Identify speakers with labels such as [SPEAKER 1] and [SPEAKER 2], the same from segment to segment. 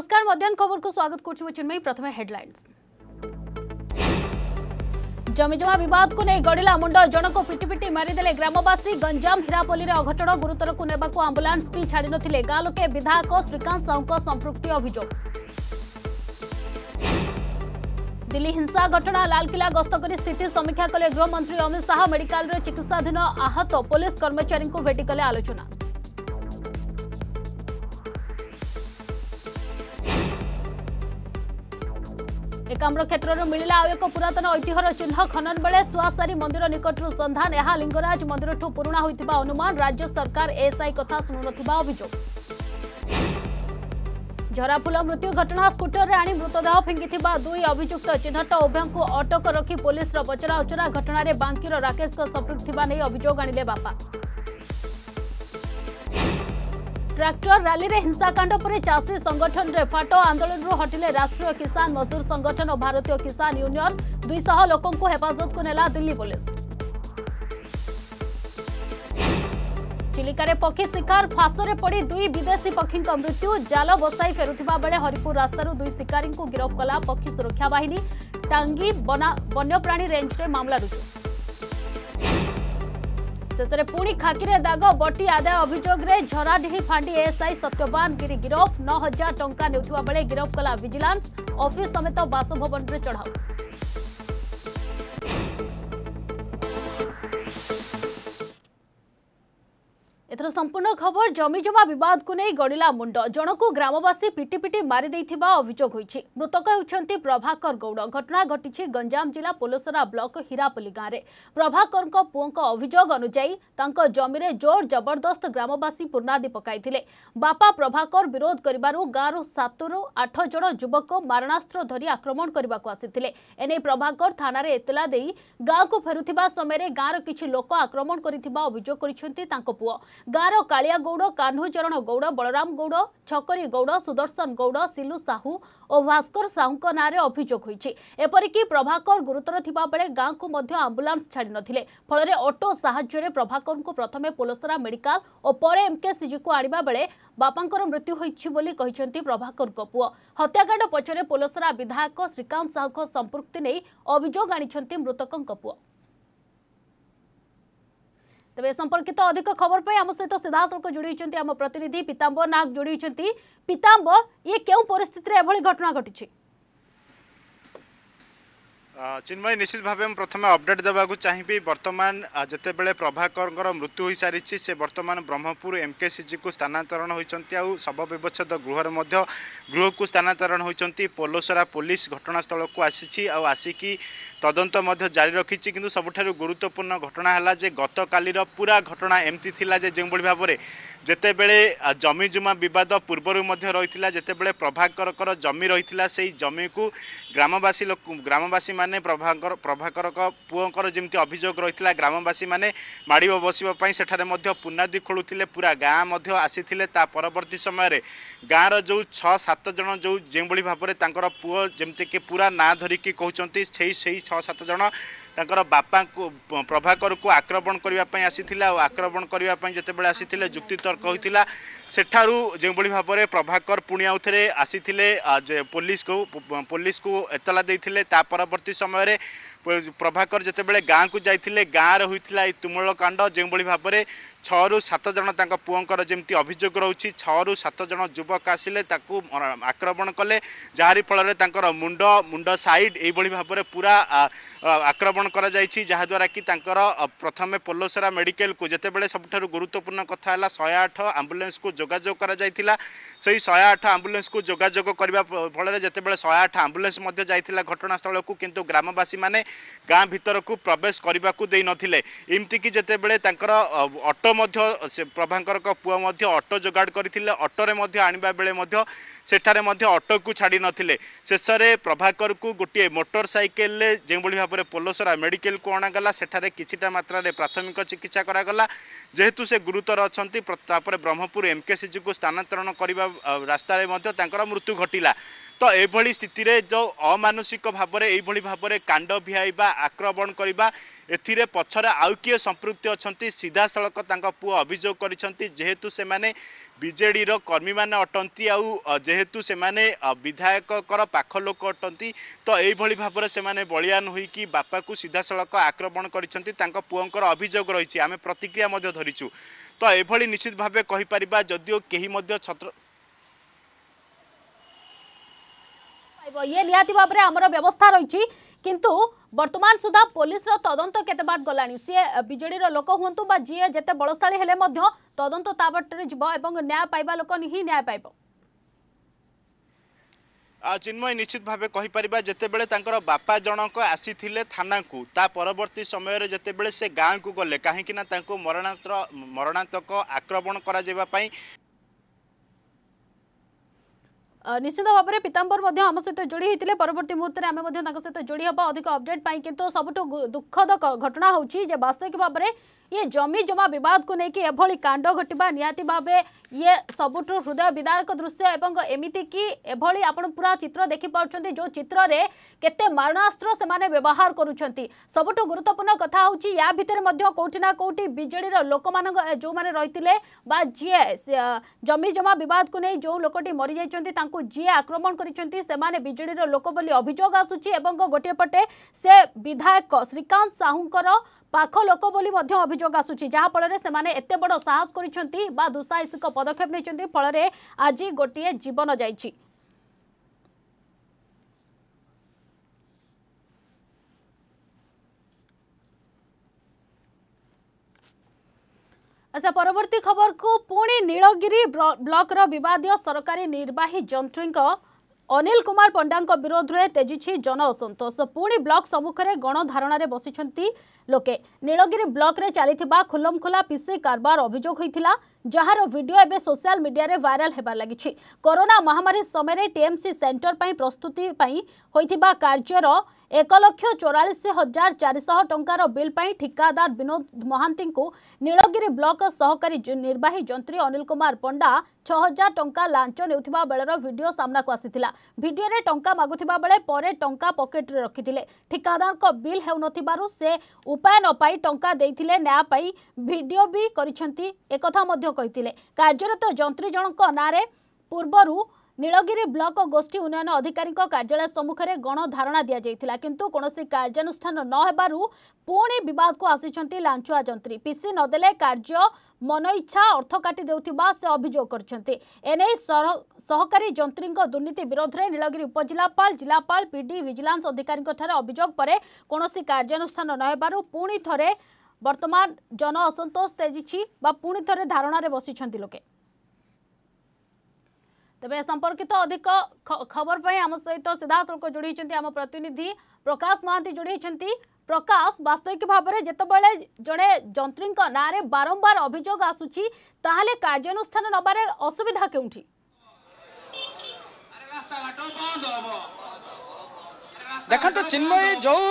[SPEAKER 1] नमस्कार मध्यान खबर को स्वागत प्रथमे हेडलाइंस जमीजमा बद को नहीं गड़ा मुंड जनक पिटिपिटी मारिदे ग्रामवासी गंजाम हीरापल्ल अघट गुरुतर को नेबा को आंबुलांस भी छाड़ नाते गांव लोके विधायक श्रीकांत साहू संपुक्ति अभोग दिल्ली हिंसा घटना लालकिला गस्त कर स्थित समीक्षा कले गृहमंत्री अमित शाह मेडिका चिकित्साधीन आहत पुलिस कर्मचारी भेटिकले आलोचना एकाम्र क्षेत्र में मिलला आउ एक पुरतन ऐतिहर चिन्ह खनन बेले सुआसारी मंदिर निकटर सन्धान यह लिंगराज मंदिर ठू पुणा होता अनुमान राज्य सरकार एसआई कथा शुणुन अभोग झराफुल मृत्यु घटना स्कूटर में आनी मृतदेह फिंगी दुई अभुक्त चिन्हट उभय अटक रखी पुलिस पचराउचरा घटन बांकी राकेश संपृक्ति नहीं अभोग आपा ট্রাক্টর রালিরে হিংসাকাণ্ড পরে চাষী সংগঠনের ফাট আন্দোলন হটিলে রাষ্ট্রীয় কিষান মজদুর সংগঠন ও ভারতীয় কিষান ইউনিয়ন দুইশহ লোক হেফাজত নেলা দিল্লী পুলিশ চিলিকার পক্ষী শিকার ফাঁসরে পড়ি দুই বিদেশী পক্ষীঙ্ মৃত্যু জাল বসাই ফেরুবা বেড়ে হরিপুর রাস্তার দুই শিকারী গিরফ কলা পক্ষী সুরক্ষা বাহিনী টাঙ্গি বন্যপ্রাণী রেঞ্জে মামলা রুজু शेष में पुणी खाकी दाग बटी आदाय अभोग झराडे फांडी एसआई सत्यवान गिरी गिरफ नौ हजार टं ने गिरफ कला भिजिलांस ऑफिस समेत बासभवन में चढ़ाऊ ଏଥର ସମ୍ପୂର୍ଣ୍ଣ ଖବର ଜମିଜମା ବିବାଦକୁ ନେଇ ଗଡ଼ିଲା ମୁଣ୍ଡ ଜଣକୁ ଗ୍ରାମବାସୀ ପିଟିପିଟି ମାରିଦେଇଥିବା ଅଭିଯୋଗ ହୋଇଛି ମୃତକ ହେଉଛନ୍ତି ପ୍ରଭାକର ଗୌଡ଼ ଘଟଣା ଘଟିଛି ଗଞ୍ଜାମ ଜିଲ୍ଲା ପୋଲସରା ବ୍ଲକ ହୀରାପଲ୍ଲୀ ଗାଁରେ ପ୍ରଭାକରଙ୍କ ପୁଅଙ୍କ ଅଭିଯୋଗ ଅନୁଯାୟୀ ତାଙ୍କ ଜମିରେ ଜୋର ଜବରଦସ୍ତ ଗ୍ରାମବାସୀ ପୂର୍ଣ୍ଣାଦି ପକାଇଥିଲେ ବାପା ପ୍ରଭାକର ବିରୋଧ କରିବାରୁ ଗାଁରୁ ସାତରୁ ଆଠ ଜଣ ଯୁବକ ମାରଣାସ୍ତ୍ର ଧରି ଆକ୍ରମଣ କରିବାକୁ ଆସିଥିଲେ ଏନେଇ ପ୍ରଭାକର ଥାନାରେ ଏତଲା ଦେଇ ଗାଁକୁ ଫେରୁଥିବା ସମୟରେ ଗାଁର କିଛି ଲୋକ ଆକ୍ରମଣ କରିଥିବା ଅଭିଯୋଗ କରିଛନ୍ତି ତାଙ୍କ ପୁଅ ଗାଁର କାଳିଆ ଗୌଡ କାହ୍ନୁଚରଣ ଗୌଡ ବଳରାମ ଗୌଡ ଛକରୀ ଗୌଡ ସୁଦର୍ଶନ ଗୌଡ ସିଲୁ ସାହୁ ଓ ଭାସ୍କର ସାହୁଙ୍କ ନାଁରେ ଅଭିଯୋଗ ହୋଇଛି ଏପରିକି ପ୍ରଭାକର ଗୁରୁତର ଥିବାବେଳେ ଗାଁକୁ ମଧ୍ୟ ଆମ୍ବୁଲାନ୍ସ ଛାଡ଼ିନଥିଲେ ଫଳରେ ଅଟୋ ସାହାଯ୍ୟରେ ପ୍ରଭାକରଙ୍କୁ ପ୍ରଥମେ ପୋଲସରା ମେଡିକାଲ ଓ ପରେ ଏମ୍କେସିଜିକୁ ଆଣିବା ବେଳେ ବାପାଙ୍କର ମୃତ୍ୟୁ ହୋଇଛି ବୋଲି କହିଛନ୍ତି ପ୍ରଭାକରଙ୍କ ପୁଅ ହତ୍ୟାକାଣ୍ଡ ପଛରେ ପୋଲସରା ବିଧାୟକ ଶ୍ରୀକାନ୍ତ ସାହୁଙ୍କ ସମ୍ପୃକ୍ତି ନେଇ ଅଭିଯୋଗ ଆଣିଛନ୍ତି ମୃତକଙ୍କ ପୁଅ বে সম্পর্কিত অধিক খবর পাই আমি সৈতা সধা সরক জড়িত আছি আমি প্রতিনিধি পিতাম্বর নাগ জড়িত আছি পিতাম্বর এই কেও পরিস্থিতিতে এবল ঘটনা ঘটছে
[SPEAKER 2] চিন্ময় নিশ্চিত ভাবে প্রথমে অপডেট দেওয়া চাহিবি বর্তমান যেতবে প্রভাকর মৃত্যু হয়ে সারিছে সে বর্তমান ব্রহ্মপুর এমকেসিজি কু স্থানান্তরণ হয়েছেন আব ব্যবচ্ছেদ গৃহের মধ্য গৃহক স্থানান্তরণ হয়েছেন পোলসরা পুলিশ ঘটনাস্থলক আসিছি আসিকি তদন্ত মধ্য জারি রাখিছি কিন্তু সবুঠার গুরুত্বপূর্ণ ঘটনা হল যে গতকালির পুরা ঘটনা এমতি লা যে যেভাবে ভাবে যেতবে জমিজুমা বিবাদ পূর্বর মধ্য রয়েছে যেতবে প্রভাকর জমি রয়েছে সেই জমিকু গ্রামবাসী গ্রামবাসী মানে ମାନେ ପ୍ରଭାକର ପ୍ରଭାକରଙ୍କ ପୁଅଙ୍କର ଯେମିତି ଅଭିଯୋଗ ରହିଥିଲା ଗ୍ରାମବାସୀମାନେ ମାଡ଼ିବ ବସିବା ପାଇଁ ସେଠାରେ ମଧ୍ୟ ପୁନାଦି ଖୋଳୁଥିଲେ ପୁରା ଗାଁ ମଧ୍ୟ ଆସିଥିଲେ ତା ପରବର୍ତ୍ତୀ ସମୟରେ ଗାଁର ଯେଉଁ ଛଅ ସାତ ଜଣ ଯେଉଁ ଯେଉଁଭଳି ଭାବରେ ତାଙ୍କର ପୁଅ ଯେମିତିକି ପୁରା ନାଁ ଧରିକି କହୁଛନ୍ତି ସେଇ ସେଇ ଛଅ ସାତ ଜଣ ତାଙ୍କର ବାପାଙ୍କୁ ପ୍ରଭାକରକୁ ଆକ୍ରମଣ କରିବା ପାଇଁ ଆସିଥିଲେ ଆଉ ଆକ୍ରମଣ କରିବା ପାଇଁ ଯେତେବେଳେ ଆସିଥିଲେ ଯୁକ୍ତିତର୍କ ହୋଇଥିଲା ସେଠାରୁ ଯେଉଁଭଳି ଭାବରେ ପ୍ରଭାକର ପୁଣି ଆଉଥରେ ଆସିଥିଲେ ପୋଲିସକୁ ପୋଲିସକୁ ଏତଲା ଦେଇଥିଲେ ତା ପରବର୍ତ୍ତୀ ସମୟରେ ପ୍ରଭାକର ଯେତେବେଳେ ଗାଁକୁ ଯାଇଥିଲେ ଗାଁରେ ହୋଇଥିଲା ଏହି ତୁମୂଳ କାଣ୍ଡ ଯେଉଁଭଳି ଭାବରେ ଛଅରୁ ସାତ ଜଣ ତାଙ୍କ ପୁଅଙ୍କର ଯେମିତି ଅଭିଯୋଗ ରହୁଛି ଛଅରୁ ସାତ ଜଣ ଯୁବକ ଆସିଲେ ତାକୁ ଆକ୍ରମଣ କଲେ ଯାହାରି ଫଳରେ ତାଙ୍କର ମୁଣ୍ଡ ମୁଣ୍ଡ ସାଇଡ଼୍ ଏହିଭଳି ଭାବରେ ପୁରା ଆକ୍ରମଣ କରାଯାଇଛି ଯାହାଦ୍ୱାରା କି ତାଙ୍କର ପ୍ରଥମେ ପୋଲସରା ମେଡ଼ିକାଲକୁ ଯେତେବେଳେ ସବୁଠାରୁ ଗୁରୁତ୍ୱପୂର୍ଣ୍ଣ କଥା ହେଲା ଶହେ ଆଠ ଆମ୍ବୁଲାନ୍ସକୁ ଯୋଗାଯୋଗ କରାଯାଇଥିଲା ସେହି ଶହେ ଆଠ ଆମ୍ବୁଲାନ୍ସକୁ ଯୋଗାଯୋଗ କରିବା ଫଳରେ ଯେତେବେଳେ ଶହେ ଆଠ ଆମ୍ବୁଲାନ୍ସ ମଧ୍ୟ ଯାଇଥିଲା ଘଟଣାସ୍ଥଳକୁ କିନ୍ତୁ ଗ୍ରାମବାସୀମାନେ ଗାଁ ଭିତରକୁ ପ୍ରବେଶ କରିବାକୁ ଦେଇନଥିଲେ ଏମିତିକି ଯେତେବେଳେ ତାଙ୍କର ଅଟୋ ମଧ୍ୟ ସେ ପ୍ରଭାଙ୍କରଙ୍କ ପୁଅ ମଧ୍ୟ ଅଟୋ ଯୋଗାଡ଼ କରିଥିଲେ ଅଟୋରେ ମଧ୍ୟ ଆଣିବା ବେଳେ ମଧ୍ୟ ସେଠାରେ ମଧ୍ୟ ଅଟୋକୁ ଛାଡ଼ିନଥିଲେ ଶେଷରେ ପ୍ରଭାକରକୁ ଗୋଟିଏ ମୋଟର ସାଇକେଲରେ ଯେଉଁଭଳି ଭାବରେ ପୋଲସରା ମେଡ଼ିକାଲକୁ ଅଣାଗଲା ସେଠାରେ କିଛିଟା ମାତ୍ରାରେ ପ୍ରାଥମିକ ଚିକିତ୍ସା କରାଗଲା ଯେହେତୁ ସେ ଗୁରୁତର ଅଛନ୍ତି ତାପରେ ବ୍ରହ୍ମପୁର ଏମକେସିଜିକୁ ସ୍ଥାନାନ୍ତରଣ କରିବା ରାସ୍ତାରେ ମଧ୍ୟ ତାଙ୍କର ମୃତ୍ୟୁ ଘଟିଲା ତ ଏଭଳି ସ୍ଥିତିରେ ଯେଉଁ ଅମାନସିକ ଭାବରେ ଏଇଭଳି ଭାବରେ କାଣ୍ଡ ଭିଆଇବା ଆକ୍ରମଣ କରିବା ଏଥିରେ ପଛରେ ଆଉ କିଏ ସମ୍ପୃକ୍ତି ଅଛନ୍ତି ସିଧାସଳଖ ତାଙ୍କ ପୁଅ ଅଭିଯୋଗ କରିଛନ୍ତି ଯେହେତୁ ସେମାନେ ବିଜେଡ଼ିର କର୍ମୀମାନେ ଅଟନ୍ତି ଆଉ ଯେହେତୁ ସେମାନେ ବିଧାୟକଙ୍କର ପାଖ ଲୋକ ଅଟନ୍ତି ତ ଏଇଭଳି ଭାବରେ ସେମାନେ ବଳିଆନ ହୋଇକି ବାପାକୁ ସିଧାସଳଖ ଆକ୍ରମଣ କରିଛନ୍ତି ତାଙ୍କ ପୁଅଙ୍କର ଅଭିଯୋଗ ରହିଛି ଆମେ ପ୍ରତିକ୍ରିୟା ମଧ୍ୟ ଧରିଛୁ ତ ଏଭଳି ନିଶ୍ଚିତ ଭାବେ କହିପାରିବା ଯଦିଓ କେହି ମଧ୍ୟ ଛତ୍ର
[SPEAKER 1] ইয়ে নিহতি ভাবে আমার ব্যবস্থা রয়েছে কিন্তু বর্তমান সুদ্ধা পুলিশর তদন্ত কেতে বাট গলা সি বিজেডির লোক হুম বা যে যেতে বলশাড়ী হলে তদন্ত তা বাটরে যাব এবং ন্যায় পাইবা লোক হি ন্যায় পাইব
[SPEAKER 2] ଚିନ୍ମୟ ନିଶ୍ଚିତ ଭାବେ କହିପାରିବା ଯେତେବେଳେ ତାଙ୍କର ବାପା ଜଣକ ଆସିଥିଲେ ଥାନାକୁ ତା ପରବର୍ତ୍ତୀ ସମୟରେ ଯେତେବେଳେ ସେ ଗାଁକୁ ଗଲେ କାହିଁକିନା ତାଙ୍କୁ ମରଣାନ୍ତର ମରଣାନ୍ତକ ଆକ୍ରମଣ କରାଯିବା ପାଇଁ
[SPEAKER 1] निश्चित भाव में पीतांबर आम सहित जोड़ी होते परवर्त मुहूर्त में आम सहित जोड़ी हम अधिक अपडेट पाई सब सबुठ दुखद घटना हो वास्तविक भाव में ये जमी जमा बद को लेकिन कांड घटा निहाती भाव ये सबुठ हृदय विदारक दृश्य एवं एमती कि पूरा चित्र देखिपुटे जो चित्र के मारणास्त्र से व्यवहार करुँच सबुठ गुरुत्वपूर्ण कथ हूँ या भितर कौटिना कौटि विजेर लोक मान जो मैंने रही थे जीए जमा बद को नहीं जो लोकटी मरी जाइंटा जीए आक्रमण करजे लोक बोली अभोग आसूँ गोटेपटे से विधायक श्रीकांत साहूं ପାଖ ଲୋକ ବୋଲି ମଧ୍ୟ ଅଭିଯୋଗ ଆସୁଛି ଯାହାଫଳରେ ସେମାନେ ଏତେ ବଡ଼ ସାହସ କରିଛନ୍ତି ବା ଦୁଃସାହସିକ ପଦକ୍ଷେପ ନେଇଛନ୍ତି ଫଳରେ ଆଜି ଗୋଟିଏ ଜୀବନ ଯାଇଛି ଆଚ୍ଛା ପରବର୍ତ୍ତୀ ଖବରକୁ ପୁଣି ନୀଳଗିରି ବ୍ଲକର ବିବାଦୀୟ ସରକାରୀ ନିର୍ବାହୀ ଯନ୍ତ୍ରୀଙ୍କ অনিল কুমার পণ্ডাঙ্ক বিরোধে তেজিছি জন অসন্তোষ পুঁ ব্লক সম্মুখে গণধারণার বসিছেন লোকে নীলগিরি ব্লকরে চাল খোলমখোলা পিসি কারবার অভিযোগ হয়েছিল যার ভিডিও এবে সোশিয়াল মিডিয়ায় ভাইরাল হবার লাগিছে করোনা মহামারী সময়ের টিএমসি সেটর প্রস্তুতি হয়ে কার্যর एक लक्ष चौरास हजार चार शह ट बिल ठिकादार विनोद महांती नीलगिरी ब्लक सहकारी निर्वाही जंत्री अनिल कुमार पंडा छह हजार टं लाच नेर भिड सामना को आसाला भिडियो टंका मगुवा बेले टा पकेट्रे रखी ठिकादार बिल हो से उपाय नप टा देते न्यायपाई भिड भी करते कार्यरत जंत्री जनक नाँ ନୀଳଗିରି ବ୍ଲକ ଗୋଷ୍ଠୀ ଉନ୍ନୟନ ଅଧିକାରୀଙ୍କ କାର୍ଯ୍ୟାଳୟ ସମ୍ମୁଖରେ ଗଣଧାରଣା ଦିଆଯାଇଥିଲା କିନ୍ତୁ କୌଣସି କାର୍ଯ୍ୟାନୁଷ୍ଠାନ ନ ହେବାରୁ ପୁଣି ବିବାଦକୁ ଆସିଛନ୍ତି ଲାଞ୍ଚୁଆ ଯନ୍ତ୍ରୀ ପିସି ନଦେଲେ କାର୍ଯ୍ୟ ମନଇଚ୍ଛା ଅର୍ଥ କାଟି ଦେଉଥିବା ସେ ଅଭିଯୋଗ କରିଛନ୍ତି ଏନେଇ ସହକାରୀ ଯନ୍ତ୍ରୀଙ୍କ ଦୁର୍ନୀତି ବିରୋଧରେ ନୀଳଗିରି ଉପଜିଲ୍ଲାପାଳ ଜିଲ୍ଲାପାଳ ପିଡି ଭିଜିଲାନ୍ସ ଅଧିକାରୀଙ୍କଠାରେ ଅଭିଯୋଗ ପରେ କୌଣସି କାର୍ଯ୍ୟାନୁଷ୍ଠାନ ନ ହେବାରୁ ପୁଣି ଥରେ ବର୍ତ୍ତମାନ ଜନ ଅସନ୍ତୋଷ ତେଜିଛି ବା ପୁଣି ଥରେ ଧାରଣାରେ ବସିଛନ୍ତି ଲୋକେ ତେବେ ଏ ସମ୍ପର୍କିତ ଅଧିକ ଖବର ପାଇଁ ଆମ ସହିତ ସିଧାସଳଖ ଯୋଡ଼ିଛନ୍ତି ଆମ ପ୍ରତିନିଧି ପ୍ରକାଶ ମହାନ୍ତି ଯୋଡ଼ିଛନ୍ତି ପ୍ରକାଶ ବାସ୍ତବିକ ଭାବରେ ଯେତେବେଳେ ଜଣେ ଯନ୍ତ୍ରୀଙ୍କ ନାଁରେ ବାରମ୍ବାର ଅଭିଯୋଗ ଆସୁଛି ତାହେଲେ କାର୍ଯ୍ୟାନୁଷ୍ଠାନ ନେବାରେ ଅସୁବିଧା କେଉଁଠି
[SPEAKER 3] ଦେଖନ୍ତୁ ଚିନ୍ମୟୀ ଯେଉଁ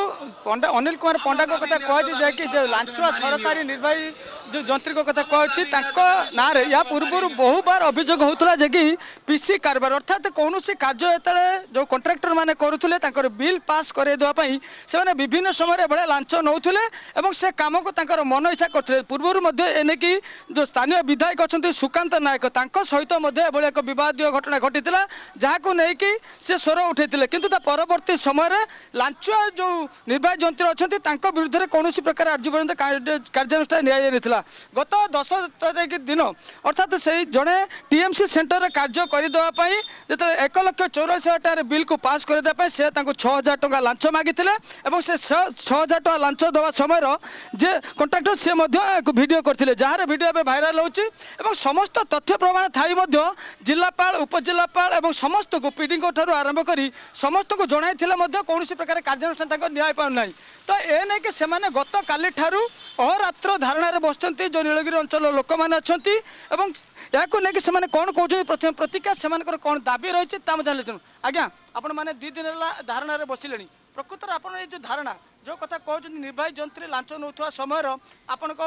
[SPEAKER 3] ପଣ୍ଡା ଅନିଲ କୁମାର ପଣ୍ଡାଙ୍କ କଥା କୁହାଯାଇଛି ଯାହାକି ଲାଞ୍ଚୁଆ ସରକାରୀ ନିର୍ବାହୀ ଯେଉଁ ଯନ୍ତ୍ରୀଙ୍କ କଥା କୁହାଯାଉଛି ତାଙ୍କ ନାଁରେ ଏହା ପୂର୍ବରୁ ବହୁବାର ଅଭିଯୋଗ ହେଉଥିଲା ଯେ କି ପିସି କାରବାର ଅର୍ଥାତ୍ କୌଣସି କାର୍ଯ୍ୟ ଯେତେବେଳେ ଯେଉଁ କଣ୍ଟ୍ରାକ୍ଟରମାନେ କରୁଥିଲେ ତାଙ୍କର ବିଲ୍ ପାସ୍ କରାଇ ଦେବା ପାଇଁ ସେମାନେ ବିଭିନ୍ନ ସମୟରେ ଏଭଳିଆ ଲାଞ୍ଚ ନେଉଥିଲେ ଏବଂ ସେ କାମକୁ ତାଙ୍କର ମନ ଇଚ୍ଛା କରୁଥିଲେ ପୂର୍ବରୁ ମଧ୍ୟ ଏ ନେଇକି ଯେଉଁ ସ୍ଥାନୀୟ ବିଧାୟକ ଅଛନ୍ତି ସୁକାନ୍ତ ନାୟକ ତାଙ୍କ ସହିତ ମଧ୍ୟ ଏଭଳି ଏକ ବିବାଦୀୟ ଘଟଣା ଘଟିଥିଲା ଯାହାକୁ ନେଇକି ସେ ସ୍ୱର ଉଠାଇଥିଲେ କିନ୍ତୁ ତା ପରବର୍ତ୍ତୀ ସମୟ ବିରୁଦ୍ଧରେ ଲାଞ୍ଚୁଆ ଯେଉଁ ନିର୍ବାହୀ ଯନ୍ତ୍ରୀ ଅଛନ୍ତି ତାଙ୍କ ବିରୁଦ୍ଧରେ କୌଣସି ପ୍ରକାର ଆଜି ପର୍ଯ୍ୟନ୍ତ କାର୍ଯ୍ୟାନୁଷ୍ଠାନ ନିଆଯାଇନଥିଲା ଗତ ଦଶ ତାରିଖ ଦିନ ଅର୍ଥାତ୍ ସେଇ ଜଣେ ଟିଏମ୍ସି ସେଣ୍ଟରରେ କାର୍ଯ୍ୟ କରିଦେବା ପାଇଁ ଯେତେବେଳେ ଏକ ଲକ୍ଷ ଚଉରାଳିଶ ହଜାର ଟଙ୍କାର ବିଲ୍କୁ ପାସ୍ କରିଦେବା ପାଇଁ ସେ ତାଙ୍କୁ ଛଅ ହଜାର ଟଙ୍କା ଲାଞ୍ଚ ମାଗିଥିଲେ ଏବଂ ସେ ଛଅ ହଜାର ଟଙ୍କା ଲାଞ୍ଚ ଦେବା ସମୟର ଯେ କଣ୍ଟ୍ରାକ୍ଟର ସେ ମଧ୍ୟ ଏହାକୁ ଭିଡ଼ିଓ କରିଥିଲେ ଯାହାର ଭିଡ଼ିଓ ଏବେ ଭାଇରାଲ ହେଉଛି ଏବଂ ସମସ୍ତ ତଥ୍ୟ ପ୍ରମାଣ ଥାଇ ମଧ୍ୟ ଜିଲ୍ଲାପାଳ ଉପଜିଲ୍ଲାପାଳ ଏବଂ ସମସ୍ତଙ୍କୁ ପିଡ଼ିଙ୍କ ଠାରୁ ଆରମ୍ଭ କରି ସମସ୍ତଙ୍କୁ ଜଣାଇଥିଲେ ମଧ୍ୟ କୌଣସି ପ୍ରକାର କାର୍ଯ୍ୟାନୁଷ୍ଠାନ ତାଙ୍କ ନିଆପାରୁନାହିଁ ତ ଏ ନେଇକି ସେମାନେ ଗତକାଲିଠାରୁ ଅହରାତ୍ର ଧାରଣାରେ ବସିଛନ୍ତି ଯେଉଁ ନୀଳଗିରି ଅଞ୍ଚଳର ଲୋକମାନେ ଅଛନ୍ତି ଏବଂ ଏହାକୁ ନେଇକି ସେମାନେ କ'ଣ କହୁଛନ୍ତି ପ୍ରଥମେ ପ୍ରତିକା ସେମାନଙ୍କର କ'ଣ ଦାବି ରହିଛି ତା ମଧ୍ୟ ଜାଣିଛନ୍ତି ଆଜ୍ଞା ଆପଣମାନେ ଦୁଇ ଦିନ ହେଲା ଧାରଣାରେ ବସିଲେଣି ପ୍ରକୃତରେ ଆପଣ ଏ ଯେଉଁ ଧାରଣା ଯେଉଁ କଥା କହୁଛନ୍ତି ନିର୍ବାହୀ ଯନ୍ତ୍ରୀ ଲାଞ୍ଚ ନେଉଥିବା ସମୟର ଆପଣଙ୍କ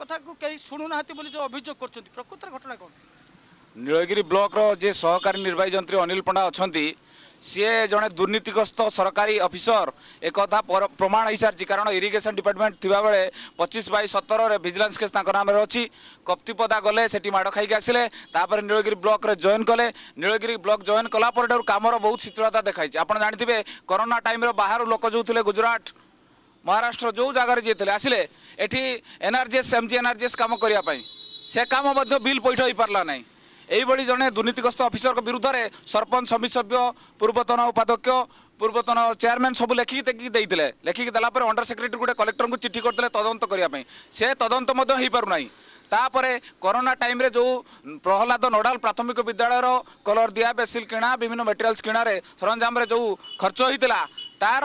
[SPEAKER 3] କଥାକୁ କେହି ଶୁଣୁନାହାନ୍ତି ବୋଲି ଯେଉଁ ଅଭିଯୋଗ କରୁଛନ୍ତି ପ୍ରକୃତରେ ଘଟଣା କ'ଣ
[SPEAKER 4] ନୀଳଗିରି ବ୍ଲକର ଯେ ସହକାରୀ ନିର୍ବାହୀ ଯନ୍ତ୍ରୀ ଅନିଲ ପଣ୍ଡା ଅଛନ୍ତି ସିଏ ଜଣେ ଦୁର୍ନୀତିଗ୍ରସ୍ତ ସରକାରୀ ଅଫିସର ଏକଥା ପ୍ରମାଣ ହୋଇସାରିଛି କାରଣ ଇରିଗେସନ୍ ଡିପାର୍ଟମେଣ୍ଟ ଥିବାବେଳେ ପଚିଶ ବାଇ ସତରରେ ଭିଜିଲାନ୍ସ କେସ୍ ତାଙ୍କ ନାମରେ ଅଛି କପ୍ତିପଦା ଗଲେ ସେଠି ମାଡ଼ ଖାଇକି ଆସିଲେ ତାପରେ ନୀଳଗିରି ବ୍ଲକରେ ଜଏନ୍ କଲେ ନୀଳଗିରି ବ୍ଲକ ଜଏନ୍ କଲା ପରେ ଠାରୁ କାମର ବହୁତ ଶିଥିଳତା ଦେଖାଇଛି ଆପଣ ଜାଣିଥିବେ କରୋନା ଟାଇମ୍ର ବାହାରୁ ଲୋକ ଯେଉଁ ଥିଲେ ଗୁଜୁରାଟ ମହାରାଷ୍ଟ୍ର ଯେଉଁ ଜାଗାରେ ଯିଏ ଥିଲେ ଆସିଲେ ଏଠି ଏନ୍ଆର୍ଜିଏସ୍ ଏମ୍ଜି ଏନ୍ଆର୍ଜିଏସ୍ କାମ କରିବା ପାଇଁ ସେ କାମ ମଧ୍ୟ ବିଲ୍ ପଇଠ ହୋଇପାରିଲା ନାହିଁ এইভাবে জনে দুর্নীতিগ্রস্ত অফিসর বিধে সরপঞ্চ সমিতি সভ্য পূর্বতন উপাধ্যক্ষ পূর্বতন চেয়ারম্যান সব লেখিকি দেখি দিয়ে লেখিকি দেলাপরে অন্ডার সেক্রেটারি গোটে কলেক্টর চিঠি করে তদন্ত করা সে তদন্ত হয়েপার না ତାପରେ କରୋନା ଟାଇମ୍ରେ ଯେଉଁ ପ୍ରହଲ୍ଲାଦ ନୋଡ଼ାଲ ପ୍ରାଥମିକ ବିଦ୍ୟାଳୟର କଲର୍ ଦିଆ ବେସିଲ୍ କିଣା ବିଭିନ୍ନ ମେଟେରିଆଲ୍ସ କିଣାରେ ସରଞ୍ଜାମରେ ଯେଉଁ ଖର୍ଚ୍ଚ ହୋଇଥିଲା ତାର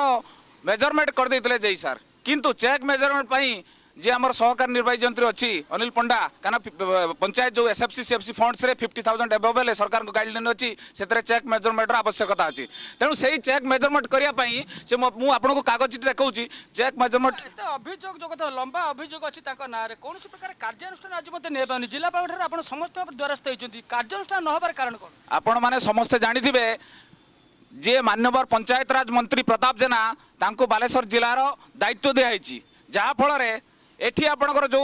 [SPEAKER 4] ମେଜରମେଣ୍ଟ କରିଦେଇଥିଲେ ଜେଇ ସାର୍ କିନ୍ତୁ ଚେକ୍ ମେଜରମେଣ୍ଟ ପାଇଁ যে আমার সহকারী নির্বাহী যন্ত্রী অছি অনিল পণ্ডা কেন পঞ্চায়েত যে এসএফসি সিএফসি ফন্ডসে ফিফটি থাউজেন্ড এভব হলে সরকার গাইডলাইন অছি সেতরে চেক মেজরমেন্টর আবশ্যকতা অছি তেমন সেই চেক মেজরমেন্ট করা সে মু আপনার কাগজ দেখাউছি চেক মেজরমেন্ট
[SPEAKER 3] অভিযোগ যোগ লম্বা অভিযোগ অছি তাঁর নাঁরে কৌশি প্রকার কার্যানুষ্ঠান আজ মধ্যে নেই পাওনি জেলাপাল ঠার আপনার সমস্ত দ্বারস্থ হয়েছেন কার্যানুষ্ঠান নহবার কারণ কোণ
[SPEAKER 4] আপন মানে সমস্তে জাঁথিবে যে মান্যবর পঞ্চায়েতরাজ মন্ত্রী প্রতাপ জেনা তাঁকু বালেশ্বর জেলার দায়িত্ব দিয়াহৈছি যাফলের এটি আপনার যে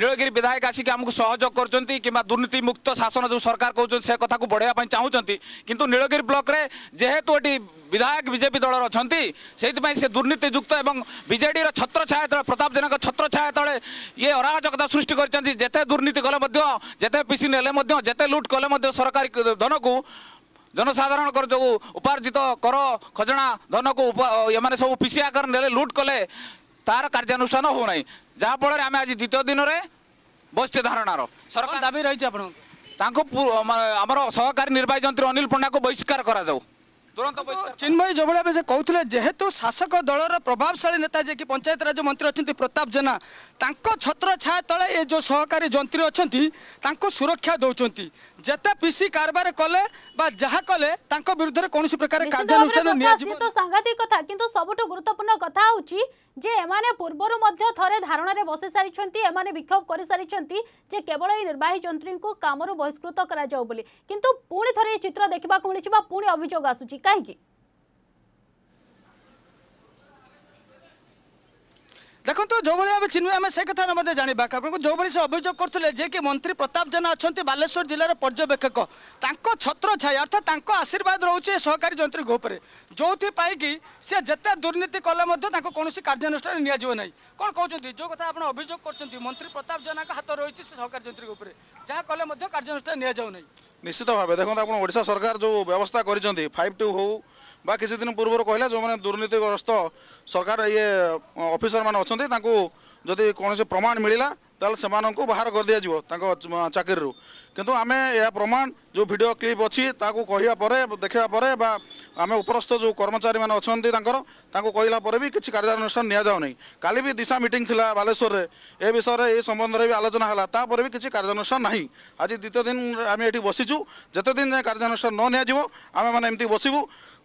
[SPEAKER 4] নীলগিরি বিধায়ক আসিকি আমি সহযোগ করছেন কিংবা দুর্নীতিমুক্ত শাসন যে সরকার কৌন সে কথা বড়াইয়া চাহুমান কিন্তু নীলগিরি ব্লকরে যেহেতু এটি বিধায়ক বিজেপি দলর অনেক সেইপাই সে দুর্নীতিযুক্ত এবং বিজেডির ছত্রছায়া যেত প্রতাপ জেনা ছত্রছায়া তলে ইয়ে অরাজকতা সৃষ্টি করছেন যেতে দুর্নীতি কলে যেতে পিসি নেলে যেতে লুট কলে সরকারি ধনকু জনসাধারণকর যে উপার্জিত কর খজনা ধনকু এমানে সব পিসি আকার নেলে লুট কলে ତାହାର କାର୍ଯ୍ୟାନୁଷ୍ଠାନ ହେଉନାହିଁ ଯାହାଫଳରେ ଆମେ ଆଜି ଦ୍ୱିତୀୟ ଦିନରେ ବସିଛେ ଧାରଣାର ସରକାର ଦାବି ରହିଛି ଆପଣଙ୍କୁ ତାଙ୍କୁ
[SPEAKER 3] ଆମର ସହକାରୀ
[SPEAKER 4] ନିର୍ବାହୀ ଯନ୍ତ୍ରୀ ଅନିଲ ପଣ୍ଡାଙ୍କୁ ବହିଷ୍କାର କରାଯାଉ
[SPEAKER 3] ଚିନ୍ମୟୀ ଯେଉଁଭଳି ଭାବେ ସେ କହୁଥିଲେ ଯେହେତୁ ଶାସକ ଦଳର ପ୍ରଭାବଶାଳୀ ନେତା ଯିଏକି ପଞ୍ଚାୟତରାଜ ମନ୍ତ୍ରୀ ଅଛନ୍ତି ପ୍ରତାପ ଜେନା ତାଙ୍କ ଛତ୍ର ଛାୟା ତଳେ ଏ ଯେଉଁ ସହକାରୀ ଯନ୍ତ୍ରୀ ଅଛନ୍ତି ତାଙ୍କୁ ସୁରକ୍ଷା ଦେଉଛନ୍ତି ଯେତେ ପିସି କାରବାର କଲେ বা যাহা কলে তাঙ্ক বিরুদ্ধে কোনসি প্রকার কার্যানুষ্ঠান নিয়া যাব তো
[SPEAKER 1] সাংঘাতিক কথা কিন্তু সবুঠু গুরুত্বপূর্ণ কথা হচ্ছে যে এমানে পূর্বরু মধ্য থরে ধারণারে বসি সারিছন্তি এমানে বিক্ষোভ করে সারিছন্তি যে কেবল এই নির্বাহী যন্ত্রীঙ্কু কামরু বহিষ্কৃত করা যাও বলি কিন্তু পুনি থরে এই চিত্র দেখিবাকু মিলিছি বা পুনি অভিযোগ আসুচি কাহিকি
[SPEAKER 3] দেখুন যেভাবে আমি চিহ্ন আমি সে কথা মধ্যে জাঁয়া আপনার যেভাবে সে অভিযোগ করলে যে কি মন্ত্রী প্রতাপ জেনা অনেক বালেশ্বর জেলার পর্যবেক্ষক তাঁক ছত্র ছাই অর্থাৎ তাঁক আশীর্বাদ রয়েছে সহকারী যন্ত্রীঙ্ উপরে যেপাই কি সে যেতে দুর্নীতি কলে তাঁকু কৌশি কার্যানুষ্ঠান নিয়ে যাবে না কোণ কৌন যে কথা আপনার অভিযোগ করছেন মন্ত্রী প্রতাপ জেনা হাত রয়েছে সে সহকারী যন্ত্রী উপরে যা কলে কার্যানুষ্ঠান নিয়ে যাও না
[SPEAKER 4] নিশ্চিত ভাবে দেখুন আপনার ওড়শা সরকার যে ব্যবস্থা করেছেন ফাইভ টু হোক वा किसे दिन पुर्वरो कोहले जो मैने दुर्नितिक अरस्त सरकार ये अफिसर मान अच्छन दि तानको जदि कोने से प्रमान मिलिला ତାହେଲେ ସେମାନଙ୍କୁ ବାହାର କରିଦିଆଯିବ ତାଙ୍କ ଚାକିରିରୁ କିନ୍ତୁ ଆମେ ଏହା ପ୍ରମାଣ ଯେଉଁ ଭିଡ଼ିଓ କ୍ଲିପ୍ ଅଛି ତାକୁ କହିବା ପରେ ଦେଖିବା ପରେ ବା ଆମେ ଉପରସ୍ଥ ଯେଉଁ କର୍ମଚାରୀମାନେ ଅଛନ୍ତି ତାଙ୍କର ତାଙ୍କୁ କହିଲା ପରେ ବି କିଛି କାର୍ଯ୍ୟାନୁଷ୍ଠାନ ନିଆଯାଉନାହିଁ କାଲି ବି ଦିଶା ମିଟିଂ ଥିଲା ବାଲେଶ୍ୱରରେ ଏ ବିଷୟରେ ଏ ସମ୍ବନ୍ଧରେ ବି ଆଲୋଚନା ହେଲା ତାପରେ ବି କିଛି କାର୍ଯ୍ୟାନୁଷ୍ଠାନ ନାହିଁ ଆଜି ଦ୍ୱିତୀୟ ଦିନ ଆମେ ଏଠି ବସିଛୁ ଯେତେ ଦିନ ଯାଏଁ କାର୍ଯ୍ୟାନୁଷ୍ଠାନ ନ ନିଆଯିବ ଆମେମାନେ ଏମିତି ବସିବୁ